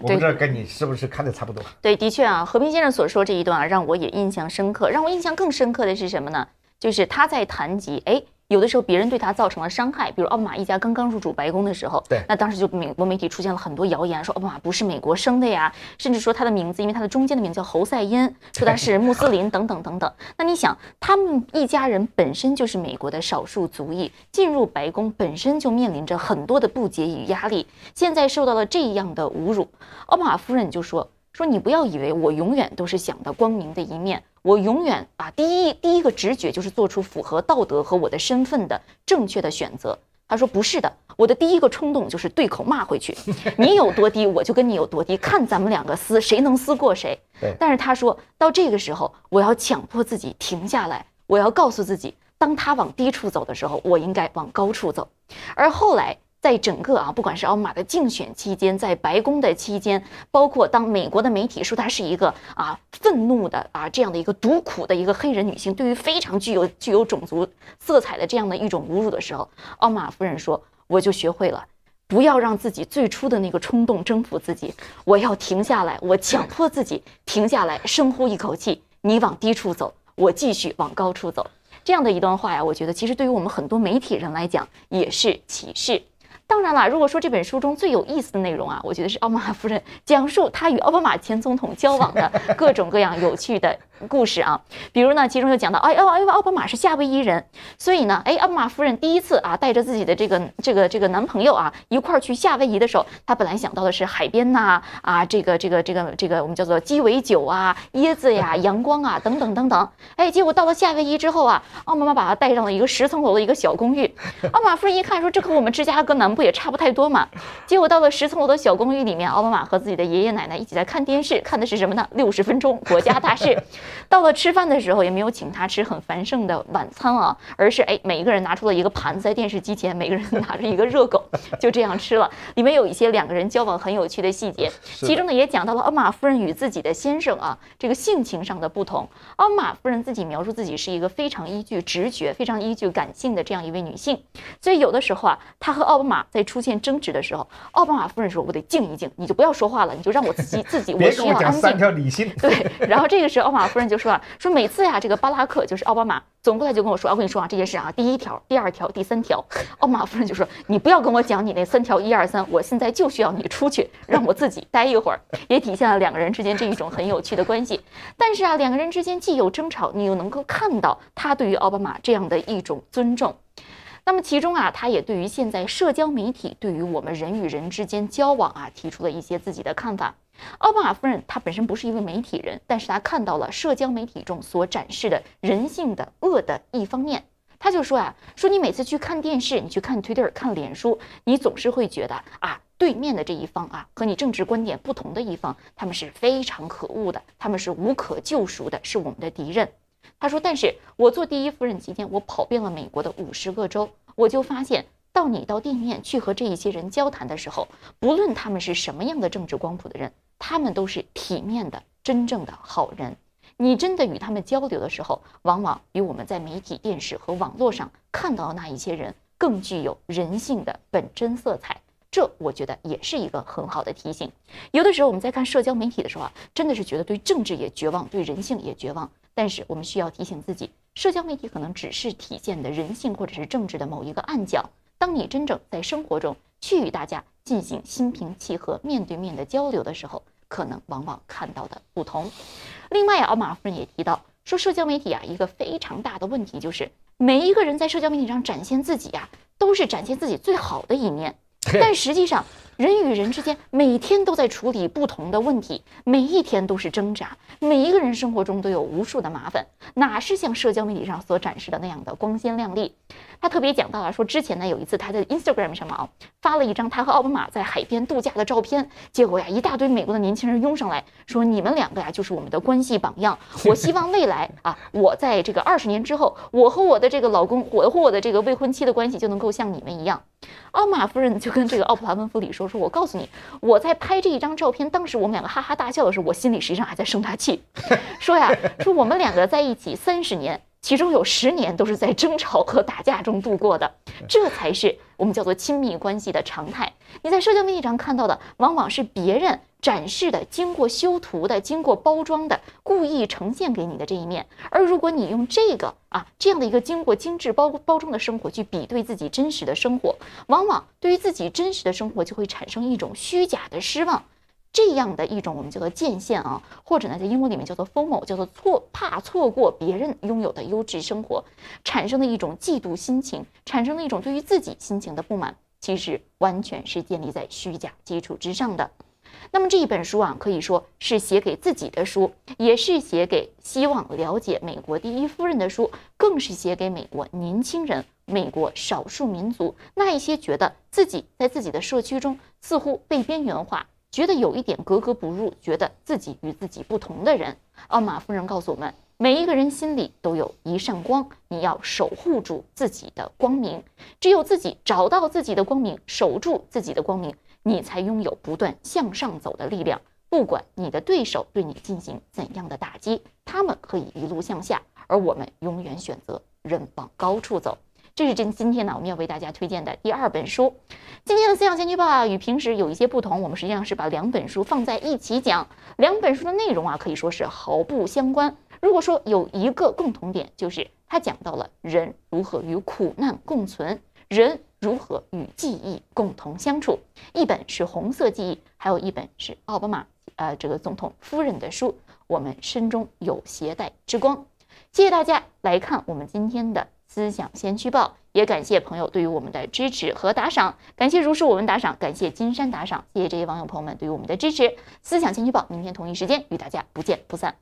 我们这跟你是不是看的差不多？对，的确啊，和平先生所说这一段啊，让我也印象深刻。让我印象更深刻的是什么呢？就是他在谈及哎。有的时候，别人对他造成了伤害，比如奥巴马一家刚刚入主白宫的时候，对，那当时就美，国媒体出现了很多谣言，说奥巴马不是美国生的呀，甚至说他的名字，因为他的中间的名字叫侯赛因，说他是穆斯林，等等等等。那你想，他们一家人本身就是美国的少数族裔，进入白宫本身就面临着很多的不解与压力，现在受到了这样的侮辱，奥巴马夫人就说，说你不要以为我永远都是想到光明的一面。我永远啊，第一第一个直觉就是做出符合道德和我的身份的正确的选择。他说不是的，我的第一个冲动就是对口骂回去，你有多低我就跟你有多低，看咱们两个撕谁能撕过谁。但是他说到这个时候，我要强迫自己停下来，我要告诉自己，当他往低处走的时候，我应该往高处走。而后来。在整个啊，不管是奥巴马的竞选期间，在白宫的期间，包括当美国的媒体说她是一个啊愤怒的啊这样的一个毒苦的一个黑人女性，对于非常具有具有种族色彩的这样的一种侮辱的时候，奥巴马夫人说：“我就学会了不要让自己最初的那个冲动征服自己，我要停下来，我强迫自己停下来，深呼一口气，你往低处走，我继续往高处走。”这样的一段话呀，我觉得其实对于我们很多媒体人来讲也是启示。当然了，如果说这本书中最有意思的内容啊，我觉得是奥巴马夫人讲述她与奥巴马前总统交往的各种各样有趣的。故事啊，比如呢，其中就讲到，哎哦，因奥巴马是夏威夷人，所以呢，哎，奥巴马夫人第一次啊，带着自己的这个这个这个男朋友啊，一块儿去夏威夷的时候，他本来想到的是海边呐，啊，这个这个这个这个我们叫做鸡尾酒啊、椰子呀、阳光啊等等等等，哎，结果到了夏威夷之后啊，奥巴马把他带上了一个十层楼的一个小公寓，奥巴马夫人一看说，这和我们芝加哥南部也差不太多嘛，结果到了十层楼的小公寓里面，奥巴马和自己的爷爷奶奶一起在看电视，看的是什么呢？六十分钟国家大事。到了吃饭的时候，也没有请他吃很繁盛的晚餐啊，而是哎，每一个人拿出了一个盘子，在电视机前，每个人拿着一个热狗，就这样吃了。里面有一些两个人交往很有趣的细节，其中呢也讲到了奥马夫人与自己的先生啊这个性情上的不同。奥马夫人自己描述自己是一个非常依据直觉、非常依据感性的这样一位女性，所以有的时候啊，她和奥巴马在出现争执的时候，奥巴马夫人说：“我得静一静，你就不要说话了，你就让我自己自己，我需要安静。”三条理性。对，然后这个时候奥巴马。夫人就说啊，说每次呀，这个巴拉克就是奥巴马总过来就跟我说啊，我跟你说啊，这件事啊，第一条、第二条、第三条。奥巴马夫人就说，你不要跟我讲你那三条一二三，我现在就需要你出去，让我自己待一会儿。也体现了两个人之间这一种很有趣的关系。但是啊，两个人之间既有争吵，你又能够看到他对于奥巴马这样的一种尊重。那么其中啊，他也对于现在社交媒体对于我们人与人之间交往啊，提出了一些自己的看法。奥巴马夫人她本身不是一位媒体人，但是她看到了社交媒体中所展示的人性的恶的一方面。她就说啊，说你每次去看电视，你去看推特，看脸书，你总是会觉得啊，对面的这一方啊，和你政治观点不同的一方，他们是非常可恶的，他们是无可救赎的，是我们的敌人。她说，但是我做第一夫人期间，我跑遍了美国的五十个州，我就发现，到你到地面去和这一些人交谈的时候，不论他们是什么样的政治光谱的人。他们都是体面的、真正的好人。你真的与他们交流的时候，往往比我们在媒体、电视和网络上看到的那一些人更具有人性的本真色彩。这我觉得也是一个很好的提醒。有的时候我们在看社交媒体的时候啊，真的是觉得对政治也绝望，对人性也绝望。但是我们需要提醒自己，社交媒体可能只是体现的人性或者是政治的某一个暗角。当你真正在生活中去与大家，进行心平气和面对面的交流的时候，可能往往看到的不同。另外呀，奥马夫人也提到说，社交媒体啊，一个非常大的问题就是，每一个人在社交媒体上展现自己啊，都是展现自己最好的一面，但实际上。人与人之间每天都在处理不同的问题，每一天都是挣扎，每一个人生活中都有无数的麻烦，哪是像社交媒体上所展示的那样的光鲜亮丽？他特别讲到了说，之前呢有一次他在 Instagram 上啊发了一张他和奥巴马在海边度假的照片，结果呀一大堆美国的年轻人拥上来说你们两个呀就是我们的关系榜样，我希望未来啊我在这个二十年之后，我和我的这个老公，我和我的这个未婚妻的关系就能够像你们一样。奥巴马夫人就跟这个奥普拉温夫里说。我说我告诉你，我在拍这一张照片，当时我们两个哈哈大笑的时候，我心里实际上还在生他气。说呀，说我们两个在一起三十年，其中有十年都是在争吵和打架中度过的，这才是我们叫做亲密关系的常态。你在社交媒体上看到的，往往是别人。展示的、经过修图的、经过包装的、故意呈现给你的这一面，而如果你用这个啊这样的一个经过精致包包装的生活去比对自己真实的生活，往往对于自己真实的生活就会产生一种虚假的失望，这样的一种我们叫做见限啊，或者呢在英文里面叫做 fomo，叫做错怕错过别人拥有的优质生活，产生的一种嫉妒心情，产生的一种对于自己心情的不满，其实完全是建立在虚假基础之上的。那么这一本书啊，可以说是写给自己的书，也是写给希望了解美国第一夫人的书，更是写给美国年轻人、美国少数民族那一些觉得自己在自己的社区中似乎被边缘化、觉得有一点格格不入、觉得自己与自己不同的人。奥马夫人告诉我们，每一个人心里都有一扇光，你要守护住自己的光明。只有自己找到自己的光明，守住自己的光明。你才拥有不断向上走的力量。不管你的对手对你进行怎样的打击，他们可以一路向下，而我们永远选择人往高处走。这是今今天呢我们要为大家推荐的第二本书。今天的《思想先驱报》啊，与平时有一些不同，我们实际上是把两本书放在一起讲。两本书的内容啊，可以说是毫不相关。如果说有一个共同点，就是它讲到了人如何与苦难共存。人。如何与记忆共同相处？一本是红色记忆，还有一本是奥巴马，呃，这个总统夫人的书。我们心中有携带之光。谢谢大家来看我们今天的思想先驱报，也感谢朋友对于我们的支持和打赏，感谢如是我们打赏，感谢金山打赏，谢谢这些网友朋友们对于我们的支持。思想先驱报，明天同一时间与大家不见不散。